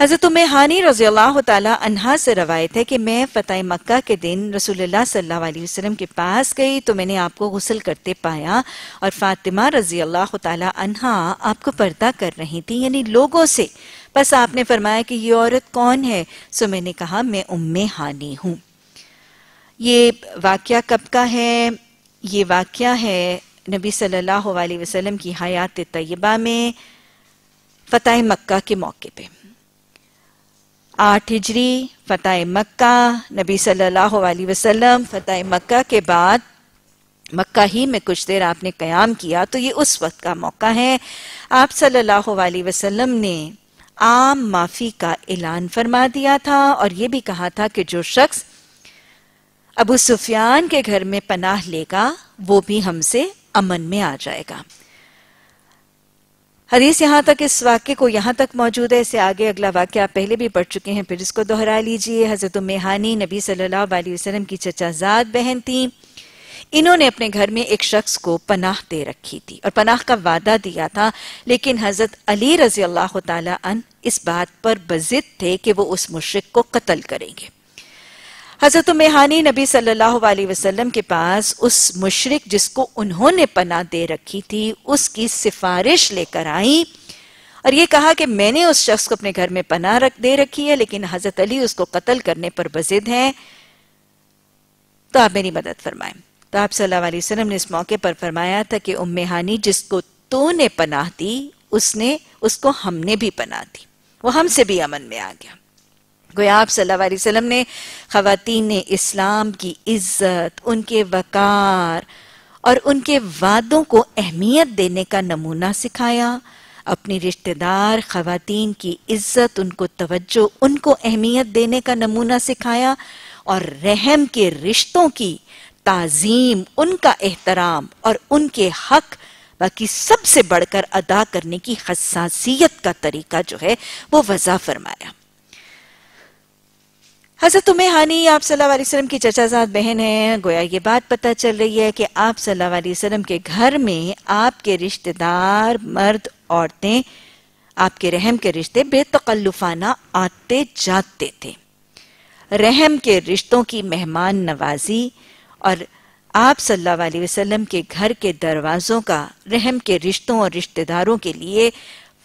हज़रत में हानी अल्लाह तहा से रवायत है कि मैं फ़तेह मक्का के दिन रसूलुल्लाह सल्लल्लाहु अलैहि वसल्लम के पास गई तो मैंने आपको गसल करते पाया और फ़ातिमा रज़ी अल्लाह तहा आपको पर्दा कर रही थी यानी लोगों से बस आपने फरमाया कि ये औरत कौन है सो मैंने कहा मैं उम्म हानी हूँ ये वाक़ कब का है ये वाक़ है नबी सल्ला वसलम की हयात तय्यबा में फ़तेह मक्का के मौके पर आठ हिजरी फ़तेह मक्का नबी सल्लल्लाहु अलैहि वसल्लम फ़तेह मक्का के बाद मक्का ही में कुछ देर आपने क़याम किया तो ये उस वक्त का मौका है आप सल्लल्लाहु अलैहि वसल्लम ने आम माफ़ी का ऐलान फरमा दिया था और ये भी कहा था कि जो शख्स अबू सुफियान के घर में पनाह लेगा वो भी हमसे अमन में आ जाएगा हदीस यहाँ तक इस वाक्य को यहाँ तक मौजूद है इससे आगे अगला वाक्य आप पहले भी पढ़ चुके हैं फिर इसको दोहरा लीजिए हजरत मेहानी नबी सल्लल्लाहु अलैहि वसल्लम की चचाजाद बहन थी इन्होंने अपने घर में एक शख्स को पनाह दे रखी थी और पनाह का वादा दिया था लेकिन हजरत अली रजी अल्लाह तन इस बात पर बजिद थे कि वो उस मुशरक को कत्ल करेंगे हजरत मेहानी नबी सल्लल्लाहु अलैहि वसल्लम के पास उस मुशरक जिसको उन्होंने पना दे रखी थी उसकी सिफारिश लेकर आई और ये कहा कि मैंने उस शख्स को अपने घर में पना रख दे रखी है लेकिन हजरत अली उसको कत्ल करने पर बजिद हैं तो आप मेरी मदद फरमाए तो आप सल्लल्लाहु अलैहि वसल्लम ने इस मौके पर फरमाया था कि उम्मेहानी जिसको तो ने पनाह दी उसने उसको हमने भी पनाह दी वो हमसे भी अमन में आ गया गोया आप सल्लल्लाहु अलैहि वसल्लम ने ख़वातीन इस्लाम की इज्जत उनके वक़ार और उनके वादों को अहमियत देने का नमूना सिखाया अपनी रिश्तेदार ख़ातन की इज्जत उनको तवज्जो उनको अहमियत देने का नमूना सिखाया और रहम के रिश्तों की ताजीम उनका एहतराम और उनके हक बाकी सबसे बढ़कर अदा करने की हसासीत का तरीका जो है वो वजह फरमाया हजरत उम हानी आप सल्लल्लाहु अलैहि वसल्लम की चचाजाद बहन है गोया ये बात पता चल रही है कि आप सल्लल्लाहु अलैहि वसल्लम के घर में आपके रिश्तेदार मर्द औरतें आपके रहम के रिश्ते बेतकल्लुफाना आते जाते थे रहम के रिश्तों की मेहमान नवाजी और आप सल्लल्लाहु अलैहि वसल्लम के घर के दरवाजों का रहम के रिश्तों और रिश्तेदारों के लिए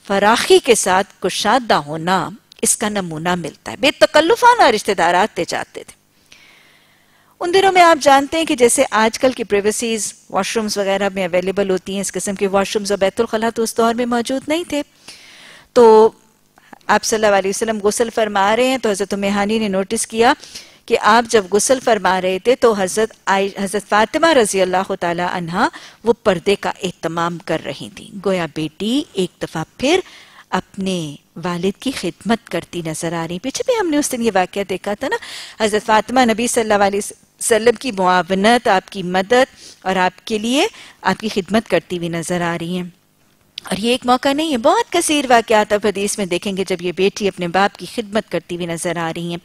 फराखी के साथ कुशादा होना इसका नमूना मिलता है बेतकल्लुफाना रिश्तेदार आते जाते थे उन दिनों में आप जानते हैं कि जैसे आजकल की प्रिवेसीज वॉशरूम्स वगैरह में अवेलेबल होती हैं इस किस्म के वॉशरूम्स और बैतुलखला तो उस दौर में मौजूद नहीं थे तो आप सल्लल्लाहु अलैहि वसल्लम गुसल फरमा रहे हैं तो हज़रत मेहानी ने नोटिस किया कि आप जब गुसल फरमा रहे थे तो हज़रत आई हज़रत फातिमा रजी अल्लाह तहा वो पर्दे का एहतमाम कर रही थी गोया बेटी एक दफ़ा फिर अपने वालिद की खिदमत करती नजर आ रही पीछे भी हमने उस दिन ये वाक़ देखा था ना हज़रत फातिमा नबी सल्लल्लाहु अलैहि वसल्लम की मुआवनत आपकी मदद और आपके लिए आपकी खिदमत करती हुई नजर आ रही हैं और ये एक मौका नहीं है बहुत कसीर वाक्यात अब हदीस में देखेंगे जब ये बेटी अपने बाप की खिदमत करती हुई नजर आ रही हैं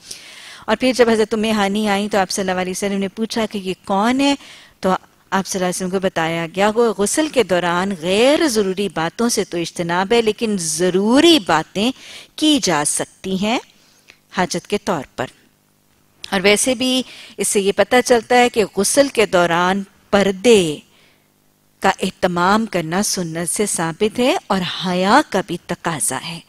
और फिर जब हज़रत हानि आई तो आप सल्लल्लाहु अलैहि वसल्लम ने पूछा कि ये कौन है तो आप सलाम को बताया गया वो गसल के दौरान गैर ज़रूरी बातों से तो इजतनाब है लेकिन ज़रूरी बातें की जा सकती हैं हाजत के तौर पर और वैसे भी इससे ये पता चलता है कि गसल के दौरान पर्दे का एहतमाम करना सुन्नत से साबित है और हया का भी तकाजा है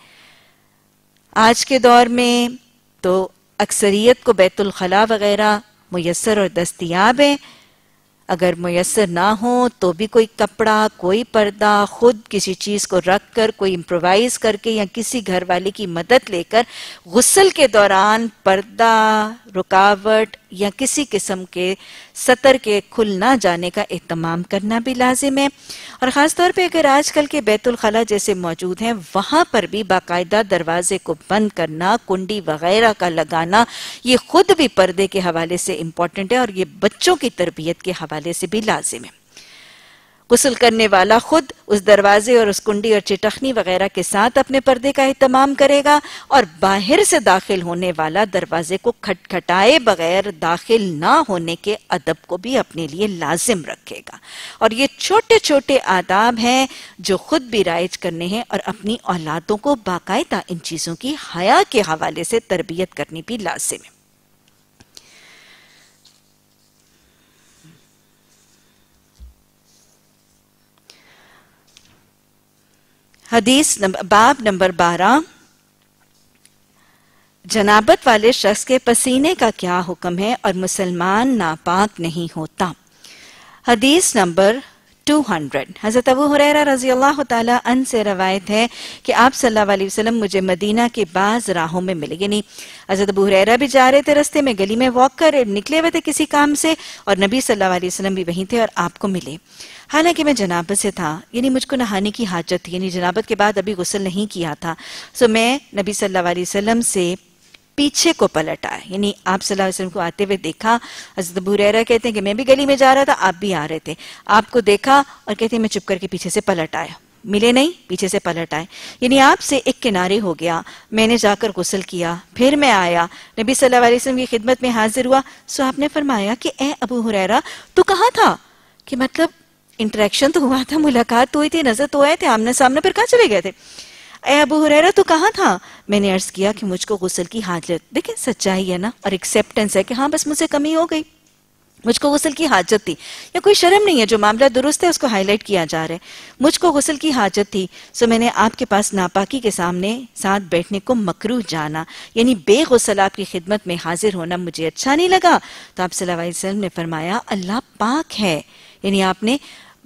आज के दौर में तो अक्सरियत को बैतुलखला वगैरह मैसर और दस्तियाब है अगर मैसर ना हो तो भी कोई कपड़ा कोई पर्दा खुद किसी चीज़ को रख कर कोई इम्प्रोवाइज करके या किसी घर वाले की मदद लेकर गुस्सल के दौरान पर्दा रुकावट या किसी किस्म के सतर के खुल ना जाने का एहतमाम करना भी लाजिम है और खासतौर पर अगर आज कल के बैतुलखला जैसे मौजूद हैं वहाँ पर भी बाकायदा दरवाजे को बंद करना कुंडी वगैरह का लगाना ये खुद भी पर्दे के हवाले से इम्पॉर्टेंट है और ये बच्चों की तरबियत के हवाले से भी लाजिम है गसल करने वाला खुद उस दरवाजे और उस कुंडी और चिटखनी वगैरह के साथ अपने पर्दे का अहतमाम करेगा और बाहर से दाखिल होने वाला दरवाजे को खटखटाए बगैर दाखिल ना होने के अदब को भी अपने लिए लाजिम रखेगा और ये छोटे छोटे आदाब हैं जो खुद भी राइज करने हैं और अपनी औलादों को बाकायदा इन चीज़ों की हया के हवाले से तरबियत करनी भी लाजिम है हदीस बाब नंबर बारह जनाबत वाले शख्स के पसीने का क्या हुक्म है और मुसलमान नापाक नहीं होता हदीस नंबर 200 हज़रत अबू हुरैरा रजी अल्लाह तन से रवायत है कि आप सल्लल्लाहु अलैहि वसल्लम मुझे मदीना के बाज राहों में मिले यानी हज़रत अबू हुरैरा भी जा रहे थे रस्ते में गली में वॉक कर निकले हुए थे किसी काम से और नबी सल्लल्लाहु अलैहि वसल्लम भी वहीं थे और आपको मिले हालांकि मैं जनाबत से था यानी मुझको नहाने की हाजत थी यानी जनाबत के बाद अभी गुसल नहीं किया था सो मैं नबी सल्लल्लाहु अलैहि वसल्लम से पीछे को पलटा यानी आप सल्लल्लाहु को आते हुए देखा हजरत अबू बुरैरा कहते हैं कि मैं भी गली में जा रहा था आप भी आ रहे थे आपको देखा और कहते हैं मैं चुप करके पीछे से पलट आया मिले नहीं पीछे से पलट आए यानी आपसे एक किनारे हो गया मैंने जाकर गुसल किया फिर मैं आया नबी सल्लल्लाहु अलैहि वसल्लम की खिदमत में हाजिर हुआ सो आपने फरमाया कि ए अबू हुरैरा तू कहाँ था कि मतलब इंटरेक्शन तो हुआ था मुलाकात तो हुई थी नजर तो आए थे आमने सामने फिर कहाँ चले गए थे ए अबू हुरैरा तू कहाँ था मैंने अर्ज किया कि मुझको गसल की हाजत देखें सच्चाई है ना और एक्सेप्टेंस है कि हाँ बस मुझसे कमी हो गई मुझको गसल की हाजत थी या कोई शर्म नहीं है जो मामला दुरुस्त है उसको हाईलाइट किया जा रहा है मुझको गुसल की हाजत थी सो मैंने आपके पास नापाकी के सामने साथ बैठने को मकरू जाना यानी बेगसल आपकी खिदमत में हाजिर होना मुझे अच्छा नहीं लगा तो आप सल्लल्लाहु ने फरमाया अल्लाह पाक है यानी आपने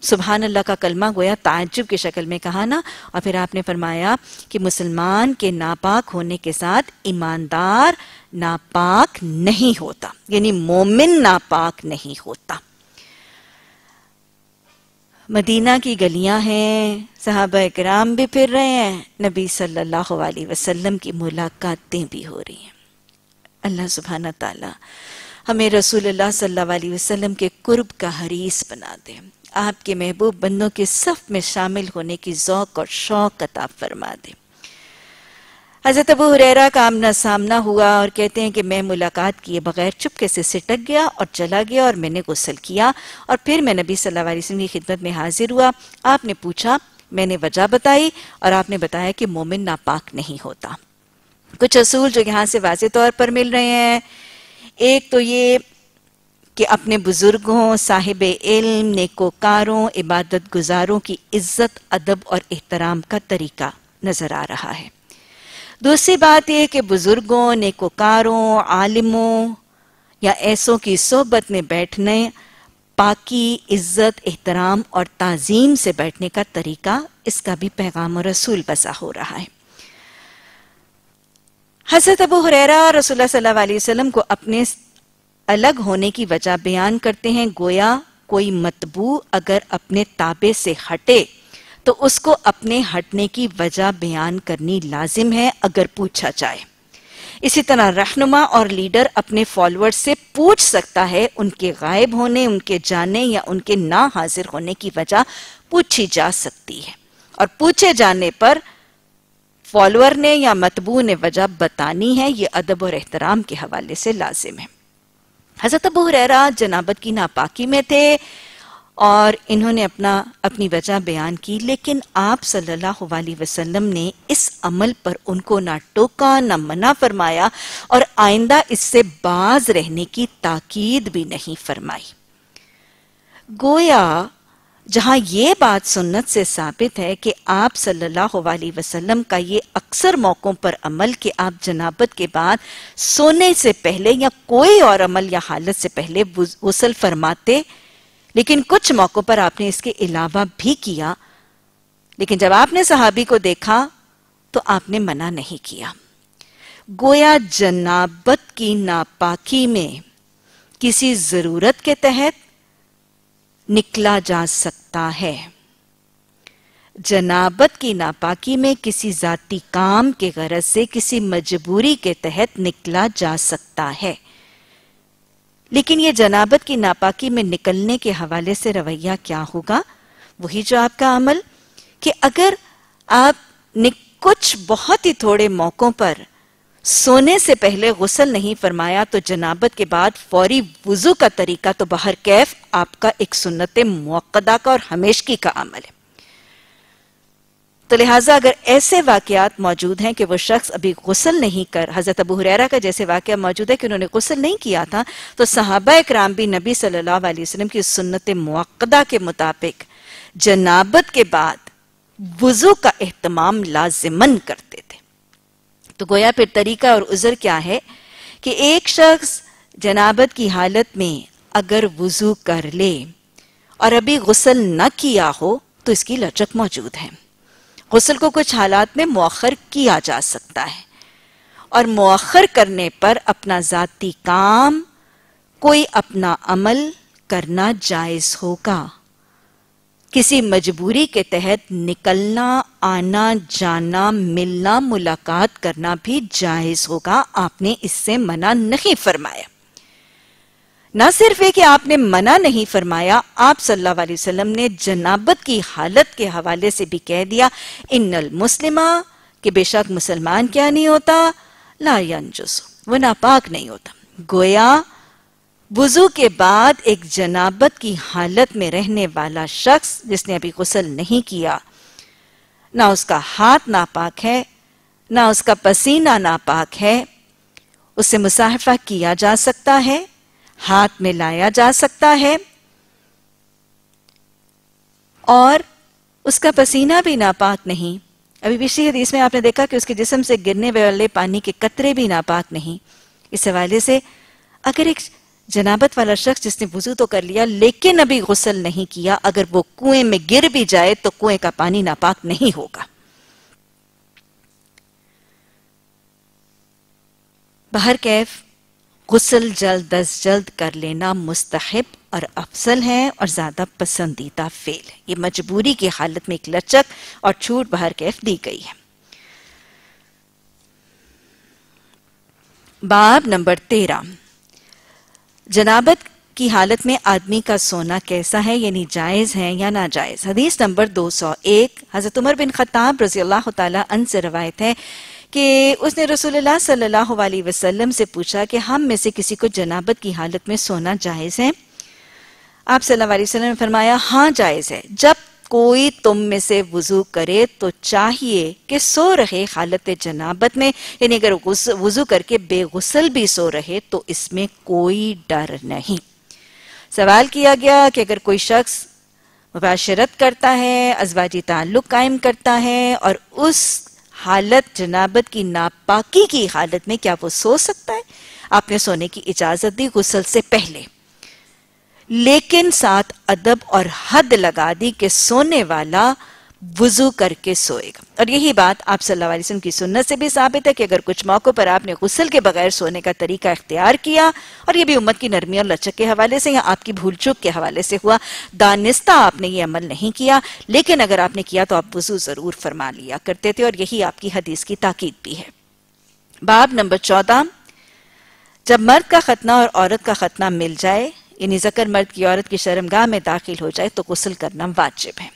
सुबहान अल्लाह का कलमा गोया ताजुब की शक्ल में कहा ना और फिर आपने फरमाया कि मुसलमान के नापाक होने के साथ ईमानदार नापाक नहीं होता यानी मोमिन नापाक नहीं होता मदीना की गलियां हैं साहब कराम भी फिर रहे हैं नबी सल्लल्लाहु अलैहि वसल्लम की मुलाकातें भी हो रही हैं अल्लाह सुबहान तला हमें रसूल सल्लाम के कुर्ब का हरीस बना दे आपके महबूब बंदों के सफ में शामिल होने की जौक और शौक अता फरमा दे हज़रत अबू हुरैरा का आमना सामना हुआ और कहते हैं कि मैं मुलाकात किए बगैर चुपके से सिटक गया और चला गया और मैंने गसल किया और फिर मैं नबी सल्लल्लाहु अलैहि वसल्लम की खिदमत में हाजिर हुआ आपने पूछा मैंने वजह बताई और आपने बताया कि मोमिन नापाक नहीं होता कुछ असूल जो यहाँ से वाज तौर पर मिल रहे हैं एक तो ये कि अपने बुजुर्गों साहिब इल्म नेकोकारों इबादत गुजारों की इज्जत अदब और एहतराम का तरीका नजर आ रहा है दूसरी बात यह कि बुजुर्गों नेकोकारों आलिमों या ऐसों की सोहबत में बैठने पाकी इज्जत एहतराम और ताजीम से बैठने का तरीका इसका भी पैगाम और रसूल बसा हो रहा है हजरत अबू हुरैरा रसोल्ला वसल्लम को अपने अलग होने की वजह बयान करते हैं गोया कोई मतबू अगर अपने ताबे से हटे तो उसको अपने हटने की वजह बयान करनी लाजिम है अगर पूछा जाए इसी तरह रहनुमा और लीडर अपने फॉलोअर्स से पूछ सकता है उनके गायब होने उनके जाने या उनके ना हाजिर होने की वजह पूछी जा सकती है और पूछे जाने पर फॉलोअर ने या मतबू ने वजह बतानी है ये अदब और एहतराम के हवाले से लाजिम है हजरत अबू हुरैरा जनाबत की नापाकी में थे और इन्होंने अपना अपनी वजह बयान की लेकिन आप सल्लल्लाहु अलैहि वसल्लम ने इस अमल पर उनको ना टोका ना मना फरमाया और आइंदा इससे बाज रहने की ताकीद भी नहीं फरमाई गोया जहां ये बात सुन्नत से साबित है कि आप सल्लल्लाहु अलैहि वसल्लम का ये अक्सर मौक़ों पर अमल कि आप जनाबत के बाद सोने से पहले या कोई और अमल या हालत से पहले वसल फरमाते लेकिन कुछ मौक़ों पर आपने इसके अलावा भी किया लेकिन जब आपने सहाबी को देखा तो आपने मना नहीं किया गोया जनाबत की नापाकी में किसी ज़रूरत के तहत निकला जा सकता है जनाबत की नापाकी में किसी जाति काम के गरज से किसी मजबूरी के तहत निकला जा सकता है लेकिन ये जनाबत की नापाकी में निकलने के हवाले से रवैया क्या होगा वही जो आपका अमल कि अगर आप कुछ बहुत ही थोड़े मौकों पर सोने से पहले गसल नहीं फरमाया तो जनाबत के बाद फौरी वजू का तरीका तो बाहर कैफ आपका एक सुन्नत मौकदा का और हमेशगी का अमल है तो लिहाजा अगर ऐसे वाकयात मौजूद हैं कि वह शख्स अभी गुसल नहीं कर हज़रत अबू हुरैरा का जैसे वाक़ मौजूद है कि उन्होंने गुसल नहीं किया था तो सहाबा कराम भी नबी सल्लल्लाहु अलैहि वसल्लम की सुन्नत मौकदा के मुताबिक जनाबत के बाद वजू का अहतमाम लाजमन करते तो गोया फिर तरीका और उज़र क्या है कि एक शख्स जनाबत की हालत में अगर वज़ू कर ले और अभी गसल न किया हो तो इसकी लचक मौजूद है गसल को कुछ हालात में मौखर किया जा सकता है और मौखर करने पर अपना ज़ाती काम कोई अपना अमल करना जायज़ होगा किसी मजबूरी के तहत निकलना आना जाना मिलना मुलाकात करना भी जायज होगा आपने इससे मना नहीं फरमाया ना सिर्फ ये कि आपने मना नहीं फरमाया आप सल्लल्लाहु अलैहि वसल्लम ने जनाबत की हालत के हवाले से भी कह दिया इन्नल मुस्लिमा कि बेशक मुसलमान क्या नहीं होता लायन यंजुस वो नापाक नहीं होता गोया वजू के बाद एक जनाबत की हालत में रहने वाला शख्स जिसने अभी गुसल नहीं किया ना उसका हाथ नापाक है ना उसका पसीना नापाक है उसे मुसाहफा किया जा सकता है हाथ में लाया जा सकता है और उसका पसीना भी नापाक नहीं अभी पिछली हदीस में आपने देखा कि उसके जिसम से गिरने वाले पानी के कतरे भी नापाक नहीं इस हवाले से अगर एक जनाबत वाला शख्स जिसने वजू तो कर लिया लेकिन अभी गुसल नहीं किया अगर वो कुएं में गिर भी जाए तो कुएं का पानी नापाक नहीं होगा बाहर कैफ गुसल जल्द दस जल्द कर लेना मुस्तहब और अफसल है और ज़्यादा पसंदीदा फेल है ये मजबूरी की हालत में एक लचक और छूट बाहर कैफ दी गई है बाब नंबर तेरह जनाबत की हालत में आदमी का सोना कैसा है यानी जायज़ है या ना जायज़ हदीस नंबर 201 हज़रत उमर बिन खताब रजी अल्लाह तन से रवायत है कि उसने रसोल्ला सल्ला वसलम से पूछा कि हम में से किसी को जनाबत की हालत में सोना जायज़ है आप सल्लल्लाहु अलैहि वसल्लम ने फरमाया हाँ जायज़ है जब कोई तुम में से वजू करे तो चाहिए कि सो रहे हालत जनाबत में यानी अगर वजू करके बेगुसल भी सो रहे तो इसमें कोई डर नहीं सवाल किया गया कि अगर कोई शख्स मुबाशरत करता है अजवाजी ताल्लुक कायम करता है और उस हालत जनाबत की नापाकी की हालत में क्या वो सो सकता है आपने सोने की इजाज़त दी गुसल से पहले लेकिन साथ अदब और हद लगा दी कि सोने वाला वजू करके सोएगा और यही बात आप सल्लल्लाहु अलैहि वसल्लम की सुन्नत से भी साबित है कि अगर कुछ मौक़ों पर आपने गुसल के बगैर सोने का तरीका इख्तियार किया और यह भी उम्मत की नरमी और लचक के हवाले से या आपकी भूल चूक के हवाले से हुआ दानिस्ता आपने ये अमल नहीं किया लेकिन अगर आपने किया तो आप वजू ज़रूर फरमा लिया करते थे और यही आपकी हदीस की ताकीद भी है बाब नंबर चौदह जब मर्द का खतना और औरत का खतना मिल जाए यानी जकर मर्द की औरत की शर्मगाह में दाखिल हो जाए तो गसल करना वाजिब है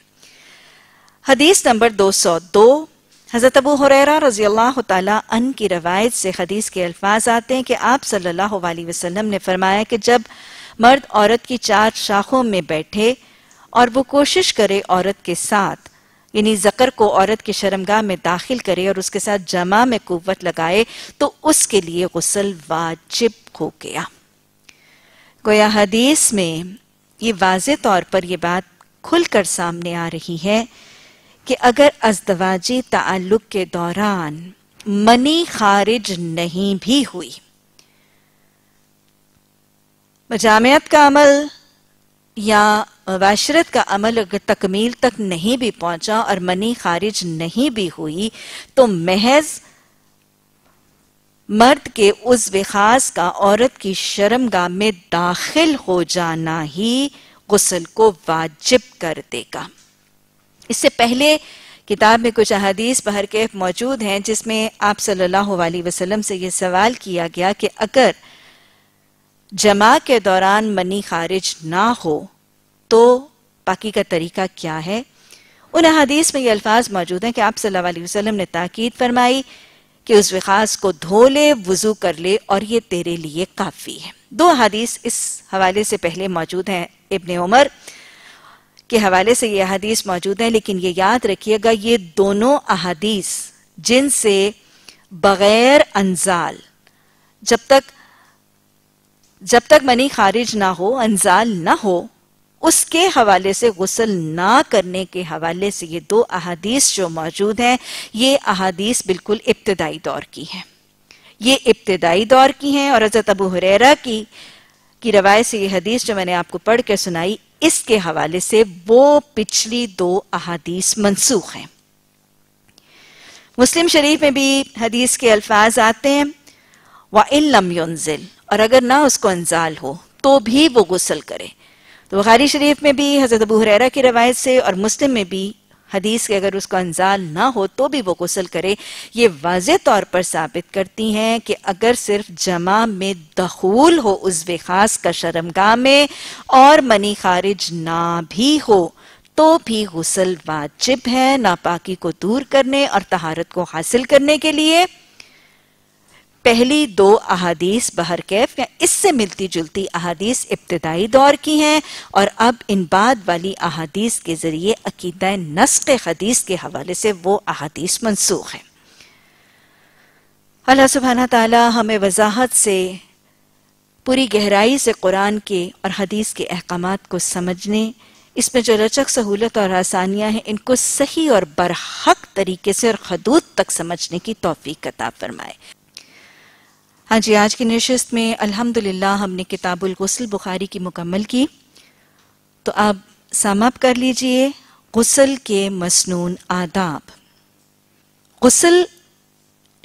हदीस नंबर 202 हज़रत अबू हुरैरा रजी अल्लाह तन की रवायत से हदीस के अल्फाज आते हैं कि आप सल्लल्लाहु अलैहि वसल्लम ने फरमाया कि जब मर्द औरत की चार शाखों में बैठे और वो कोशिश करे औरत के साथ यानी जकर को औरत की शर्मगाह में दाखिल करे और उसके साथ जमा में कुत लगाए तो उसके लिए गसल वाजिब हो गया गोया हदीस में ये वाज तौर पर यह बात खुलकर सामने आ रही है कि अगर अजदवाजी ताल्लुक के दौरान मनी खारिज नहीं भी हुई मजामियत का अमल या वाशरत का अमल तकमील तक नहीं भी पहुंचा और मनी खारिज नहीं भी हुई तो महज मर्द के उस विखास का औरत की शर्मगाह में दाखिल हो जाना ही गसल को वाजिब कर देगा इससे पहले किताब में कुछ अहादीस बहर के मौजूद हैं जिसमें आप सल्लल्लाहु अलैहि वसल्लम से यह सवाल किया गया कि अगर जमा के दौरान मनी खारिज ना हो तो बाकी का तरीका क्या है उन अहादीस में ये अल्फाज मौजूद हैं कि आप सल्लल्लाहु अलैहि वसल्लम ने ताकीद फरमाई कि उस विकास को धो ले वजू कर ले और ये तेरे लिए काफ़ी है दो हदीस इस हवाले से पहले मौजूद हैं इबन उमर के हवाले से ये हदीस मौजूद है लेकिन ये याद रखिएगा ये दोनों अहादीस जिनसे बगैर अंजाल जब तक जब तक मनी खारिज ना हो अंजाल ना हो उसके हवाले से गुसल ना करने के हवाले से ये दो अहादीस जो मौजूद हैं ये अहादीस बिल्कुल इब्तदाई दौर की हैं ये इब्तदाई दौर की हैं और हजरत अबू हुररा की की रवायत से ये हदीस जो मैंने आपको पढ़ के सुनाई इसके हवाले से वो पिछली दो अहादीस मनसूख हैं मुस्लिम शरीफ में भी हदीस के अल्फाज आते हैं व इलम युनजिल और अगर ना उसको अंजाल हो तो भी वो गुसल करे तो बुखारी शरीफ में भी हज़रत अबू हुरैरा की रवायत से और मुस्लिम में भी हदीस के अगर उसका अंजाल ना हो तो भी वो गसल करे ये वाज तौर पर साबित करती हैं कि अगर सिर्फ जमा में दखूल हो उस खास का शर्मगा में और मनी खारिज ना भी हो तो भी गसल वाजिब है नापाकी को दूर करने और तहारत को हासिल करने के लिए पहली दो अहादीस बहर कैफ या इससे मिलती जुलती अहादीस इब्तदाई दौर की हैं और अब इन बाद वाली अहादीस के ज़रिए अकीद नस्क हदीस के हवाले से वो अहादीस मनसूख हैं अल्लाह सुबहाना ताला हमें वजाहत से पूरी गहराई से कुरान के और हदीस के अहकाम को समझने इसमें जो लचक सहूलत और आसानियां हैं इनको सही और बरहक तरीके से और खदूत तक समझने की तोफ़ी कता फरमाए हाँ जी आज की नशस्त में अल्हम्दुलिल्लाह हमने किताबुल गसल बुखारी की मुकम्मल की तो आप समाप कर लीजिए गसल के मसनून आदाब गसल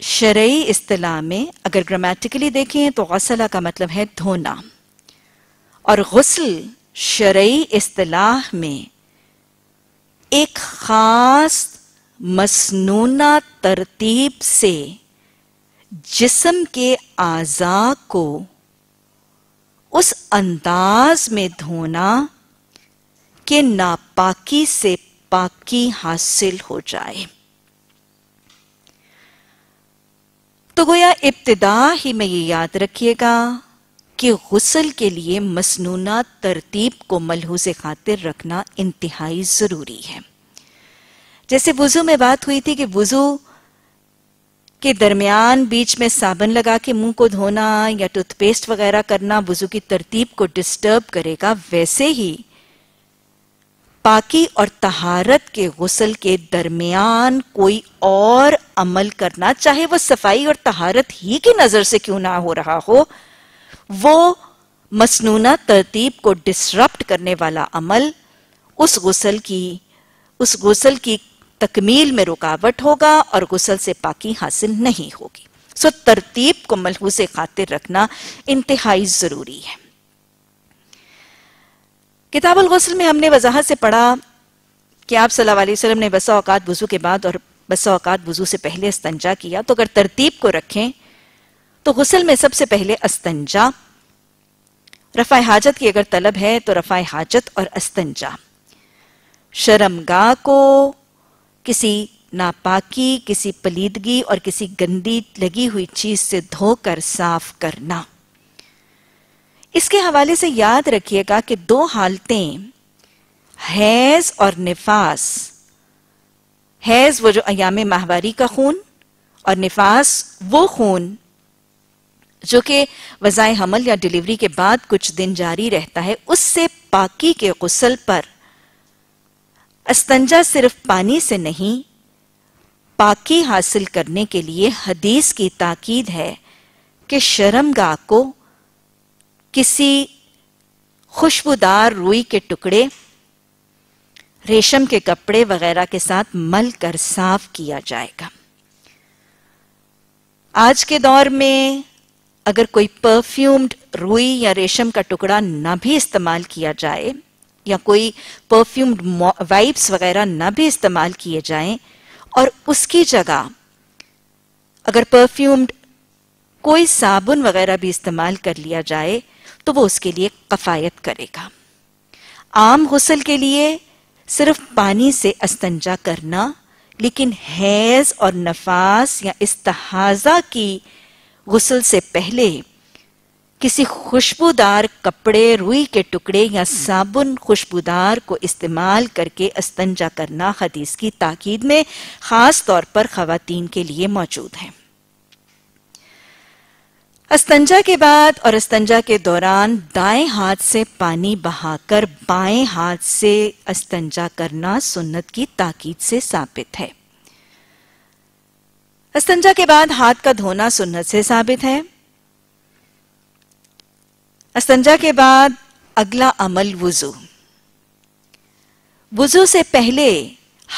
शरय अतलाह में अगर ग्रामेटिकली देखें तो गसला का मतलब है धोना और गसल शरय अतलाह में एक ख़ास मसनूना तरतीब से जिसम के आज़ा को उस अंदाज में धोना कि नापाकी से पाकी हासिल हो जाए तो गोया इब्तदा ही में ये याद रखिएगा कि गुसल के लिए मसनूना तरतीब को मलहूज खातिर रखना इंतहाई ज़रूरी है जैसे वज़ू में बात हुई थी कि वज़ू के दरमियान बीच में साबन लगा के मुंह को धोना या टूथपेस्ट वगैरह करना वजू की तरतीब को डिस्टर्ब करेगा वैसे ही पाकी और तहारत के गसल के दरमियान कोई और अमल करना चाहे वो सफाई और तहारत ही की नज़र से क्यों ना हो रहा हो वो मसनूना तरतीब को डिसरप्ट करने वाला अमल उस गसल की उस गसल की तकमील में रुकावट होगा और गुसल से पाकी हासिल नहीं होगी सो तरतीब को मलहूज खातिर रखना इंतहाई ज़रूरी है किताबुल गसल में हमने वजाहत से पढ़ा कि आप सल्लल्लाहु अलैहि वसल्लम ने बसा औकात वज़ू के बाद और बसा औकात वज़ू से पहले अस्तंजा किया तो अगर तरतीब को रखें तो गसल में सबसे पहले अस्तंजा रफ़ा हाजत की अगर तलब है तो रफ़ा हाजत और अस्तंजा शर्मगाह को किसी नापाकी किसी पलीदगी और किसी गंदी लगी हुई चीज से धोकर साफ करना इसके हवाले से याद रखिएगा कि दो हालतें हैज और निफास हैज वो जो अयाम माहवारी का खून और निफास वो खून जो कि वज़ाय हमल या डिलीवरी के बाद कुछ दिन जारी रहता है उससे पाकी के गसल पर अस्तंजा सिर्फ पानी से नहीं पाकी हासिल करने के लिए हदीस की ताकीद है कि गाह को किसी खुशबूदार रुई के टुकड़े रेशम के कपड़े वगैरह के साथ मल कर साफ किया जाएगा आज के दौर में अगर कोई परफ्यूम्ड रुई या रेशम का टुकड़ा ना भी इस्तेमाल किया जाए या कोई परफ्यूम्ड वाइप्स वगैरह ना भी इस्तेमाल किए जाएं और उसकी जगह अगर परफ्यूम्ड कोई साबुन वगैरह भी इस्तेमाल कर लिया जाए तो वो उसके लिए कफायत करेगा आम गसल के लिए सिर्फ पानी से अस्तंजा करना लेकिन हैज और नफास या इस्तहाजा की गसल से पहले किसी खुशबूदार कपड़े रुई के टुकड़े या साबुन खुशबूदार को इस्तेमाल करके अस्तंजा करना हदीस की ताकीद में खास तौर पर खातन के लिए मौजूद है अस्तंजा के बाद और अस्तंजा के दौरान दाएं हाथ से पानी बहाकर बाएं हाथ से अस्तंजा करना सुन्नत की ताकीद से साबित है अस्तंजा के बाद हाथ का धोना सुन्नत से साबित है असंजा के बाद अगला अमल वजू वजू से पहले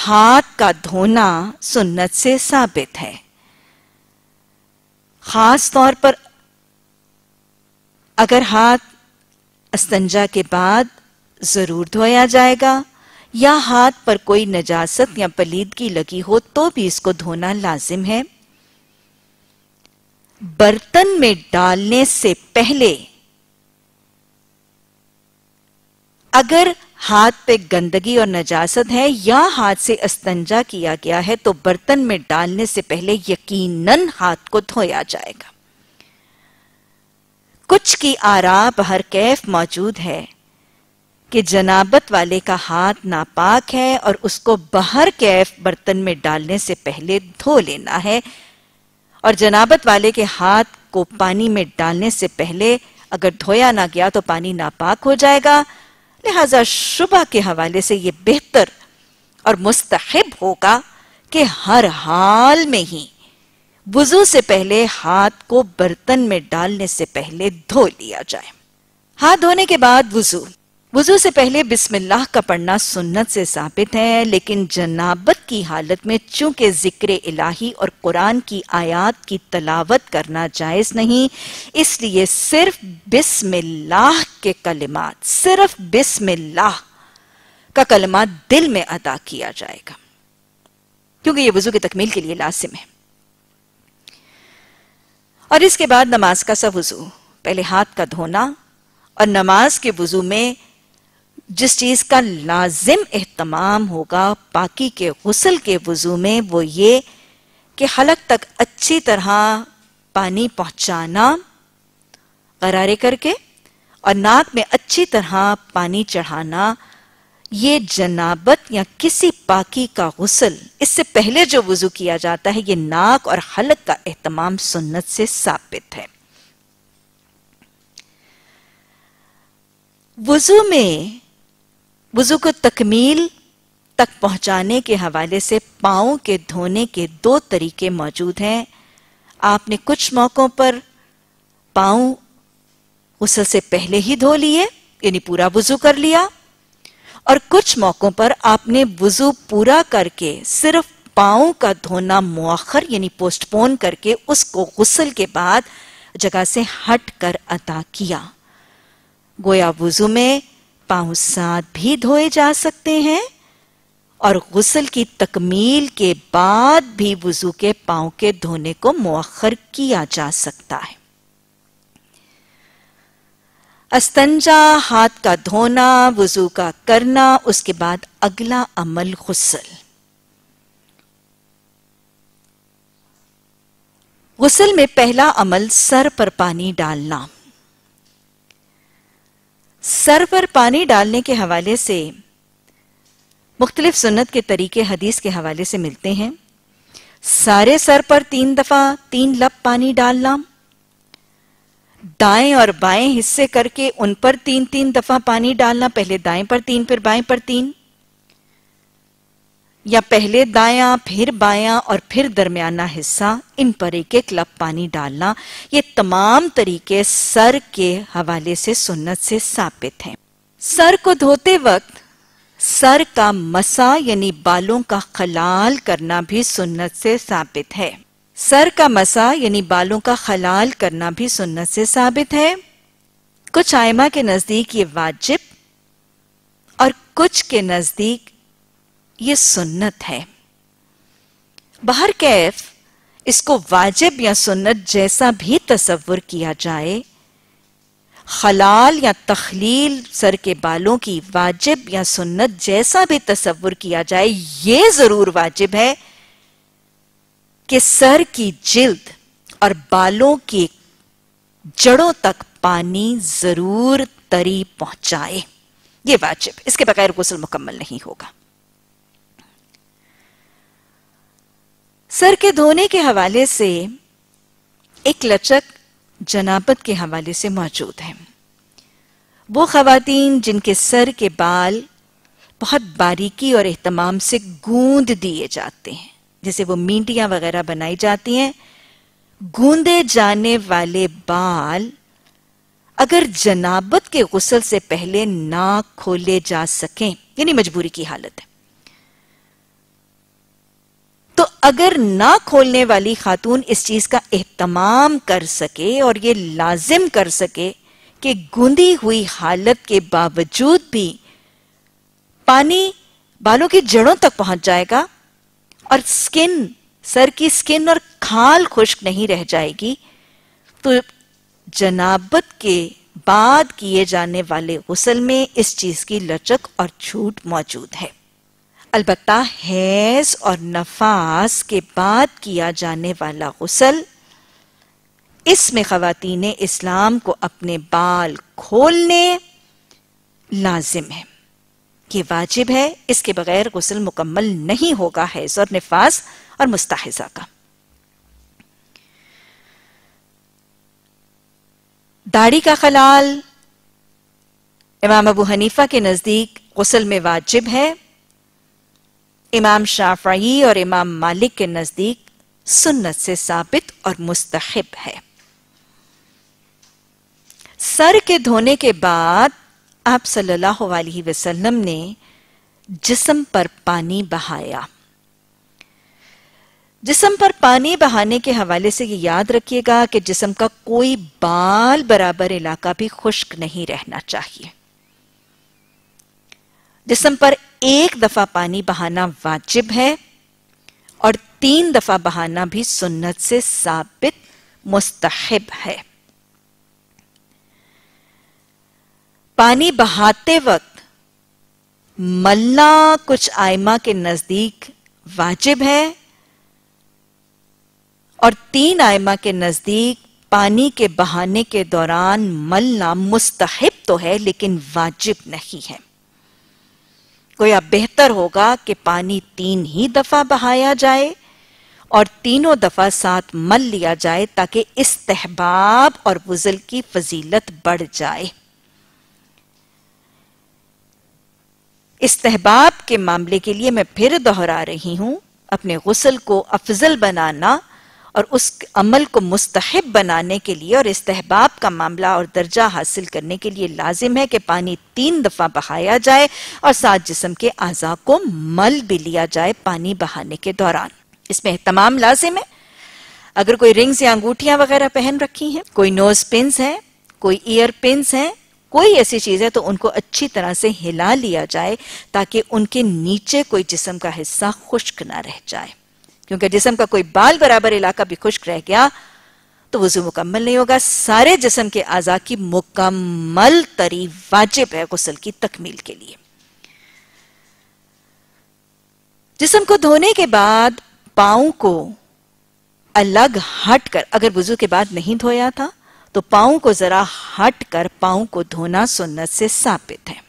हाथ का धोना सुन्नत से साबित है खास तौर पर अगर हाथ अस्तंजा के बाद जरूर धोया जाएगा या हाथ पर कोई नजासत या पलीदगी लगी हो तो भी इसको धोना लाजिम है बर्तन में डालने से पहले अगर हाथ पे गंदगी और नजासत है या हाथ से अस्तंजा किया गया है तो बर्तन में डालने से पहले यकीनन हाथ को धोया जाएगा कुछ की आरा बहर कैफ मौजूद है कि जनाबत वाले का हाथ नापाक है और उसको बाहर कैफ बर्तन में डालने से पहले धो लेना है और जनाबत वाले के हाथ को पानी में डालने से पहले अगर धोया ना गया तो पानी नापाक हो जाएगा लिहाजा शुबा के हवाले से ये बेहतर और मुस्तहब होगा कि हर हाल में ही वजू से पहले हाथ को बर्तन में डालने से पहले धो लिया जाए हाथ धोने के बाद वजू वजू से पहले बिस्मिल्लाह का पढ़ना सुन्नत से साबित है लेकिन जनाबत की हालत में चूंकि जिक्र इलाही और कुरान की आयात की तलावत करना जायज नहीं इसलिए सिर्फ बिस्मिल्लाह के कलिमात सिर्फ बिस्मिल्लाह का कलमा दिल में अदा किया जाएगा क्योंकि ये वजू की तकमील के लिए लाजिम है और इसके बाद नमाज का सा वजू पहले हाथ का धोना और नमाज के वजू में जिस चीज का लाजिम एहतमाम होगा पाकि के गसल के वजू में वो ये कि हलक तक अच्छी तरह पानी पहुंचाना करारे करके और नाक में अच्छी तरह पानी चढ़ाना ये जनाबत या किसी पाकी का गसल इससे पहले जो वजू किया जाता है ये नाक और हलक का एहतमाम सुन्नत से साबित है वजू में वज़ू को तकमील तक पहुंचाने के हवाले से पाओ के धोने के दो तरीके मौजूद हैं आपने कुछ मौक़ों पर पाओ गुसल से पहले ही धो लिए यानी पूरा वज़ू कर लिया और कुछ मौक़ों पर आपने वज़ू पूरा करके सिर्फ पाओ का धोना मौखर यानी पोस्टपोन करके उसको गुसल के बाद जगह से हट कर अदा किया गोया वज़ू में पांव साथ भी धोए जा सकते हैं और गुसल की तकमील के बाद भी वजू के पांव के धोने को मौखर किया जा सकता है अस्तंजा हाथ का धोना वजू का करना उसके बाद अगला अमल गुसल गुसल में पहला अमल सर पर पानी डालना सर पर पानी डालने के हवाले से मुख्तलिफ सुन्नत के तरीके हदीस के हवाले से मिलते हैं सारे सर पर तीन दफा तीन लप पानी डालना दाएं और बाएं हिस्से करके उन पर तीन तीन दफा पानी डालना पहले दाएं पर तीन फिर बाएं पर तीन या पहले दाया फिर बाया और फिर दरमियाना हिस्सा इन पर एक एक लप पानी डालना ये तमाम तरीके सर के हवाले से सुन्नत से साबित हैं सर को धोते वक्त सर का मसा यानी बालों का खलाल करना भी सुन्नत से साबित है सर का मसा यानी बालों का खलाल करना भी सुन्नत से साबित है कुछ आयमा के नज़दीक ये वाजिब और कुछ के नज़दीक ये सुन्नत है बहर कैफ इसको वाजिब या सुन्नत जैसा भी तस्वुर किया जाए खलाल या तखलील सर के बालों की वाजिब या सुन्नत जैसा भी तस्वुर किया जाए यह जरूर वाजिब है कि सर की जिल्द और बालों के जड़ों तक पानी जरूर तरी पहुंचाए ये वाजिब इसके बगैर गुसल मुकम्मल नहीं होगा सर के धोने के हवाले से एक लचक जनाबत के हवाले से मौजूद है वो खातन जिनके सर के बाल बहुत बारीकी और अहतमाम से गूंद दिए जाते हैं जैसे वो मीडिया वगैरह बनाई जाती हैं गूंदे जाने वाले बाल अगर जनाबत के गसल से पहले ना खोले जा सकें यानी मजबूरी की हालत है तो अगर ना खोलने वाली खातून इस चीज का एहतमाम कर सके और ये लाजिम कर सके कि गूंदी हुई हालत के बावजूद भी पानी बालों की जड़ों तक पहुंच जाएगा और स्किन सर की स्किन और खाल खुश्क नहीं रह जाएगी तो जनाबत के बाद किए जाने वाले गुसल में इस चीज की लचक और छूट मौजूद है अलबत्ता हैज और नफास के बाद किया जाने वाला गसल इसमें खातन इस्लाम को अपने बाल खोलने लाजिम है ये वाजिब है इसके बगैर गसल मुकम्मल नहीं होगा हैज और नफास और मुस्ताजा का दाढ़ी का खलाल इमाम अबू हनीफा के नज़दीक गसल में वाजिब है इमाम शाफाई और इमाम मालिक के नजदीक सुन्नत से साबित और मुस्तहब है सर के धोने के बाद आप सल्लल्लाहु अलैहि वसल्लम ने जिस्म पर पानी बहाया जिसम पर पानी बहाने के हवाले से ये याद रखिएगा कि जिसम का कोई बाल बराबर इलाका भी खुश्क नहीं रहना चाहिए जिसम पर एक दफा पानी बहाना वाजिब है और तीन दफा बहाना भी सुन्नत से साबित मुस्तहब है पानी बहाते वक्त मलना कुछ आयमा के नजदीक वाजिब है और तीन आयमा के नजदीक पानी के बहाने के दौरान मलना मुस्तहब तो है लेकिन वाजिब नहीं है गोया बेहतर होगा कि पानी तीन ही दफा बहाया जाए और तीनों दफा साथ मल लिया जाए ताकि इस तहबाब और वजल की फजीलत बढ़ जाए इस तहबाब के मामले के लिए मैं फिर दोहरा रही हूं अपने गुसल को अफजल बनाना और उस अमल को मुस्तहब बनाने के लिए और इस्तेहबाब का मामला और दर्जा हासिल करने के लिए लाजिम है कि पानी तीन दफ़ा बहाया जाए और सात जिसम के अज़ा को मल भी लिया जाए पानी बहाने के दौरान इसमें तमाम लाजिम है अगर कोई रिंग्स या अंगूठियां वगैरह पहन रखी हैं कोई नोज पिंस हैं कोई ईयर पिंस हैं कोई ऐसी चीज़ है तो उनको अच्छी तरह से हिला लिया जाए ताकि उनके नीचे कोई जिसम का हिस्सा खुश्क ना रह जाए क्योंकि जिसम का कोई बाल बराबर इलाका भी खुश्क रह गया तो वजू मुकम्मल नहीं होगा सारे जिसम के आजा की मुकम्मल तरी वाजिब है गुसल की तकमील के लिए जिसम को धोने के बाद पाओ को अलग हटकर अगर वजू के बाद नहीं धोया था तो पाओ को जरा हट कर पाओ को धोना सुन्नत से साबित है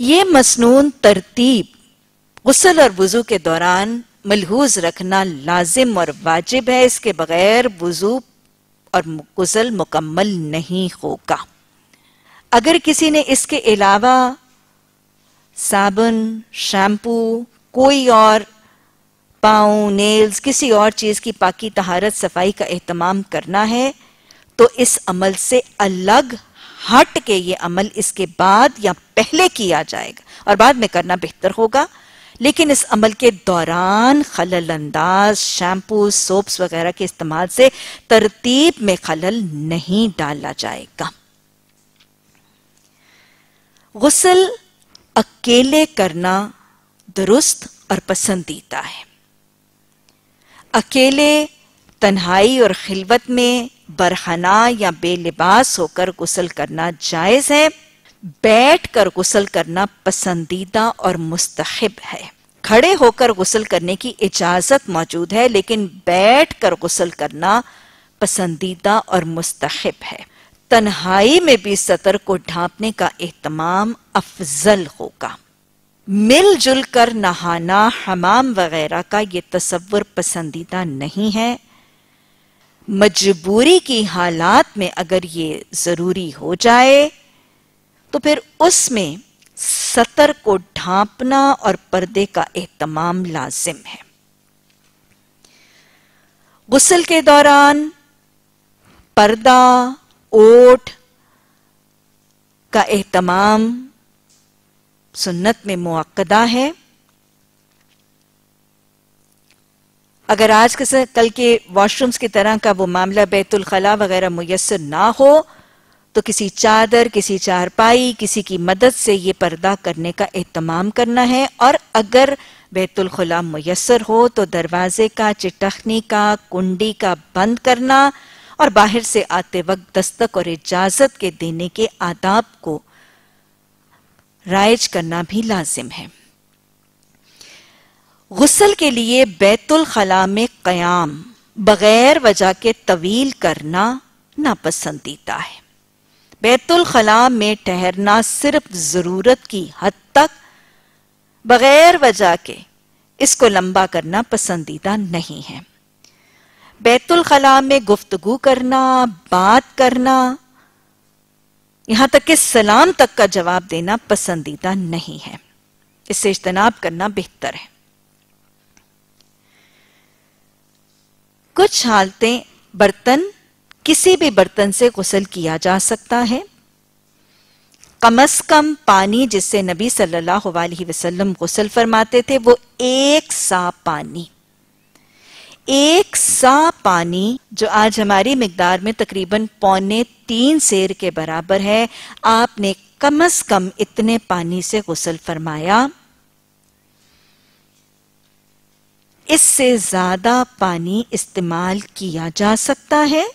यह मसनून तरतीब गुसल और वजू के दौरान मलहूज रखना लाजिम और वाजिब है इसके बगैर वजू और गुसल मुकम्मल नहीं होगा अगर किसी ने इसके अलावा साबुन शैम्पू कोई और पाओ नेल्स किसी और चीज़ की पाकि तहारत सफाई का एहतमाम करना है तो इस अमल से अलग हट के ये अमल इसके बाद या पहले किया जाएगा और बाद में करना बेहतर होगा लेकिन इस अमल के दौरान खलल अंदाज शैम्पू सोप्स वगैरह के इस्तेमाल से तरतीब में खलल नहीं डाला जाएगा गसल अकेले करना दुरुस्त और पसंदीदा है अकेले तन्हाई और खिलवत में बरहना या बेलिबास होकर गुसल करना जायज़ है बैठ कर गुसल करना पसंदीदा और मुस्तहब है खड़े होकर गुसल करने की इजाजत मौजूद है लेकिन बैठ कर गुसल करना पसंदीदा और मुस्तहब है तन्हाई में भी सतर को ढांपने का एहतमाम अफजल होगा मिलजुल कर नहाना हमाम वगैरह का ये तस्वर पसंदीदा नहीं है मजबूरी की हालात में अगर ये जरूरी हो जाए तो फिर उसमें सतर को ढांपना और पर्दे का एहतमाम लाजिम है गुसल के दौरान पर्दा ओठ का एहतमाम सुन्नत में मुआदा है अगर आज के कल के वॉशरूम्स की तरह का वो मामला बैतुल खला वगैरह मैसर ना हो तो किसी चादर किसी चारपाई किसी की मदद से ये पर्दा करने का एहतमाम करना है और अगर बैतुलखला मैसर हो तो दरवाजे का चिटखनी का कुंडी का बंद करना और बाहर से आते वक्त दस्तक और इजाजत के देने के आदाब को राइज करना भी लाजिम है गुसल के लिए बैतुलखला में कयाम बगैर वजह के तवील करना नापसंदीदा है बैतुल खला में ठहरना सिर्फ जरूरत की हद तक बगैर वजह के इसको लंबा करना पसंदीदा नहीं है बैतुल खला में गुफ्तगु करना बात करना यहां तक कि सलाम तक का जवाब देना पसंदीदा नहीं है इससे इज्तनाब करना बेहतर है कुछ हालतें बर्तन किसी भी बर्तन से गुसल किया जा सकता है कम अज कम पानी जिससे नबी सल्लल्लाहु अलैहि वसल्लम गुसल फरमाते थे वो एक सा पानी एक सा पानी जो आज हमारी मकदार में तकरीबन पौने तीन शेर के बराबर है आपने कम अज कम इतने पानी से गुसल फरमाया इससे ज्यादा पानी इस्तेमाल किया जा सकता है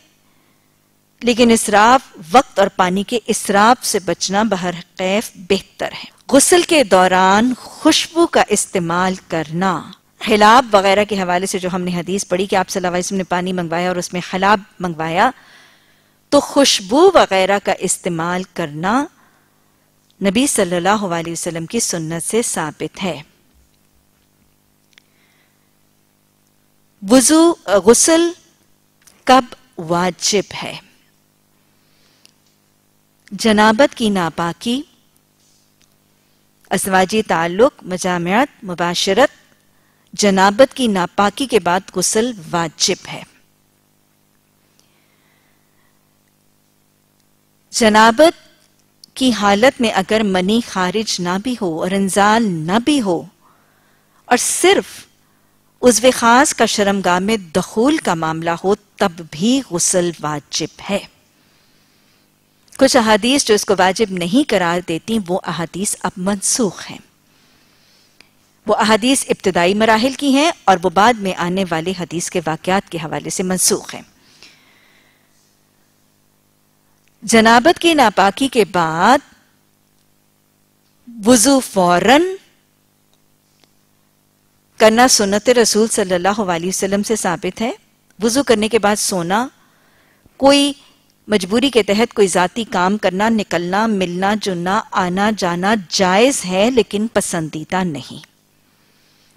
लेकिन इसराफ वक्त और पानी के इसराफ से बचना बहर कैफ बेहतर है गुसल के दौरान खुशबू का इस्तेमाल करना हिलाब वगैरह के हवाले से जो हमने हदीस पढ़ी कि आप सलाम ने पानी मंगवाया और उसमें हिलाब मंगवाया तो खुशबू वगैरह का इस्तेमाल करना नबी सल्लल्लाहु अलैहि वसल्लम की सुन्नत से साबित है वजू गुसल कब वाजिब है जनाबत की नापाकी असवाजी ताल्लुक मजामत मुबाशरत जनाबत की नापाकी के बाद गुसल वाजिब है जनाबत की हालत में अगर मनी खारिज ना भी हो और इंजाल ना भी हो और सिर्फ उस खास का शर्मगाह में दखूल का मामला हो तब भी गुसल वाजिब है कुछ अहादीस जो इसको वाजिब नहीं करार देती वो अहादीस अब मनसूख हैं वो अहादीस इब्तदाई मराहल की हैं और वो बाद में आने वाले हदीस के वाक़ात के हवाले से मनसूख हैं जनाबत की नापाकी के बाद वजू फौरन करना सुनत रसूल सल्लल्लाहु अलैहि वसल्लम से साबित है वजू करने के बाद सोना कोई मजबूरी के तहत कोई जाती काम करना निकलना मिलना जुलना आना जाना जायज है लेकिन पसंदीदा नहीं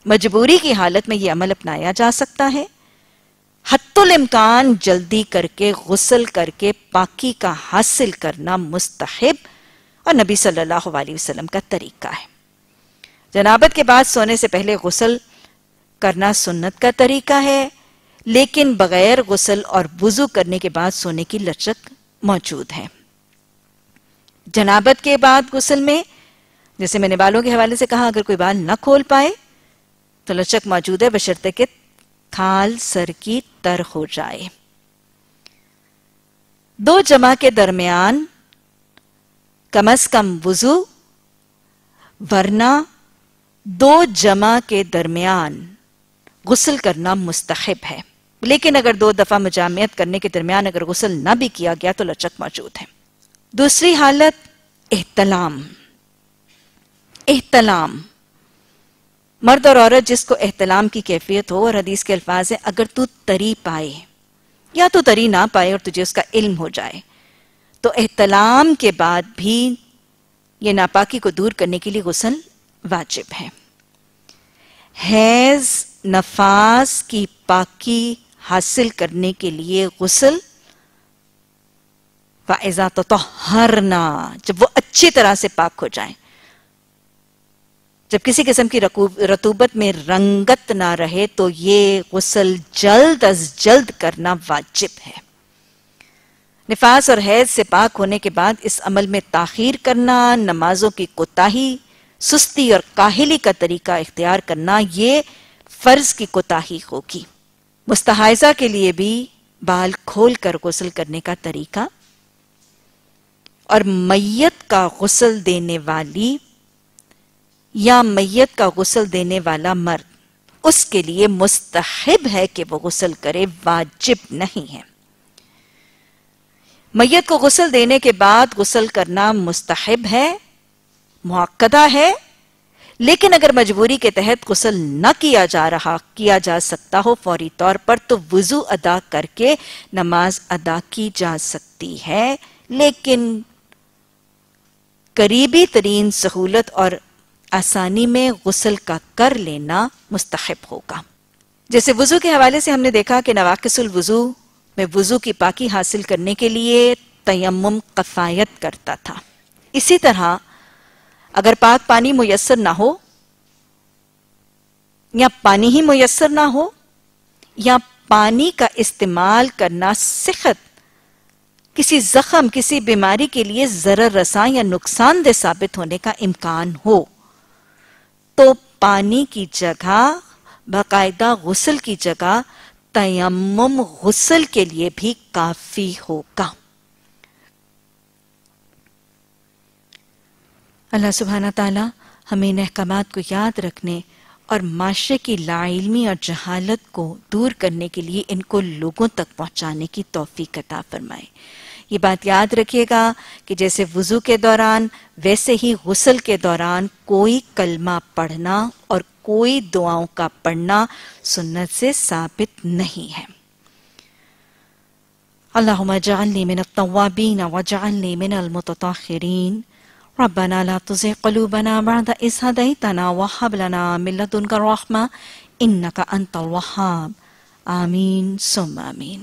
मजबूरी की हालत में यह अमल अपनाया जा सकता है हतुलमकान जल्दी करके गुसल करके पाकी का हासिल करना मुस्तहब और नबी सल्लल्लाहु अलैहि वसल्लम का तरीका है जनाबत के बाद सोने से पहले गुसल करना सुन्नत का तरीका है लेकिन बगैर गुसल और वजू करने के बाद सोने की लचक मौजूद है जनाबत के बाद गुसल में जैसे मैंने बालों के हवाले से कहा अगर कोई बाल न खोल पाए तो लचक मौजूद है बशर्ते के खाल सर की तर हो जाए दो जमा के दरमियान कम अज कम वजू वरना दो जमा के दरमियान गुसल करना मुस्तहब है लेकिन अगर दो दफा मजामियत करने के दरमियान अगर गुसल ना भी किया गया तो लचक मौजूद है दूसरी हालत एहतलाम एहतलाम मर्द और औरत जिसको एहतलाम की कैफियत हो और हदीस के अल्फाज है अगर तू तरी पाए या तो तरी ना पाए और तुझे उसका इल्म हो जाए तो एहतलाम के बाद भी ये नापाकी को दूर करने के लिए गुसल वाजिब है हैज नफास की पाकी हासिल करने के लिए गसल वाइजा तो, तो हरना जब वो अच्छी तरह से पाक हो जाए जब किसी किस्म की रतूबत में रंगत ना रहे तो ये गसल जल्द अज जल्द करना वाजिब है निफास और हैज से पाक होने के बाद इस अमल में ताखीर करना नमाजों की कोताही सुस्ती और काहली का तरीका इख्तियार करना ये फर्ज की कोताही होगी मुस्तहाजा के लिए भी बाल खोल कर गसल करने का तरीका और मैयत का गसल देने वाली या मैयत का गसल देने वाला मर्द उसके लिए मुस्तहब है कि वो गसल करे वाजिब नहीं है मैयत को गसल देने के बाद गसल करना मुस्तहब है मुक्दा है लेकिन अगर मजबूरी के तहत गुसल न किया जा रहा किया जा सकता हो फौरी तौर पर तो वजू अदा करके नमाज अदा की जा सकती है लेकिन करीबी तरीन सहूलत और आसानी में गुसल का कर लेना मुस्तहब होगा जैसे वजू के हवाले से हमने देखा कि नवाकसल वजू में वजू की पाकी हासिल करने के लिए तयम कफायत करता था इसी तरह अगर पाक पानी मुयसर ना हो या पानी ही मुयसर ना हो या पानी का इस्तेमाल करना सिखत किसी जख्म किसी बीमारी के लिए जरर रसा या नुकसानदेह साबित होने का इम्कान हो तो पानी की जगह बाकायदा गसल की जगह तयम गसल के लिए भी काफी होगा अल्लाह सुबहाना ताला हमें इन अहकाम को याद रखने और माशरे की लाइलमी और जहालत को दूर करने के लिए इनको लोगों तक पहुँचाने की तोफ़ी कता फरमाए ये बात याद रखिएगा कि जैसे वज़ू के दौरान वैसे ही गसल के दौरान कोई कलमा पढ़ना और कोई दुआओं का पढ़ना सुन्नत से साबित नहीं है अल्लाह जालनी मिन तवाबीन वजालनी मिन अलमतरीन रब्बना ला तुज़िग कुलूबना बअद इज़ हदैतना व हब लना मिन लदुनका रहमा इन्नका अंतल वहहाब आमीन सुम्मा आमीन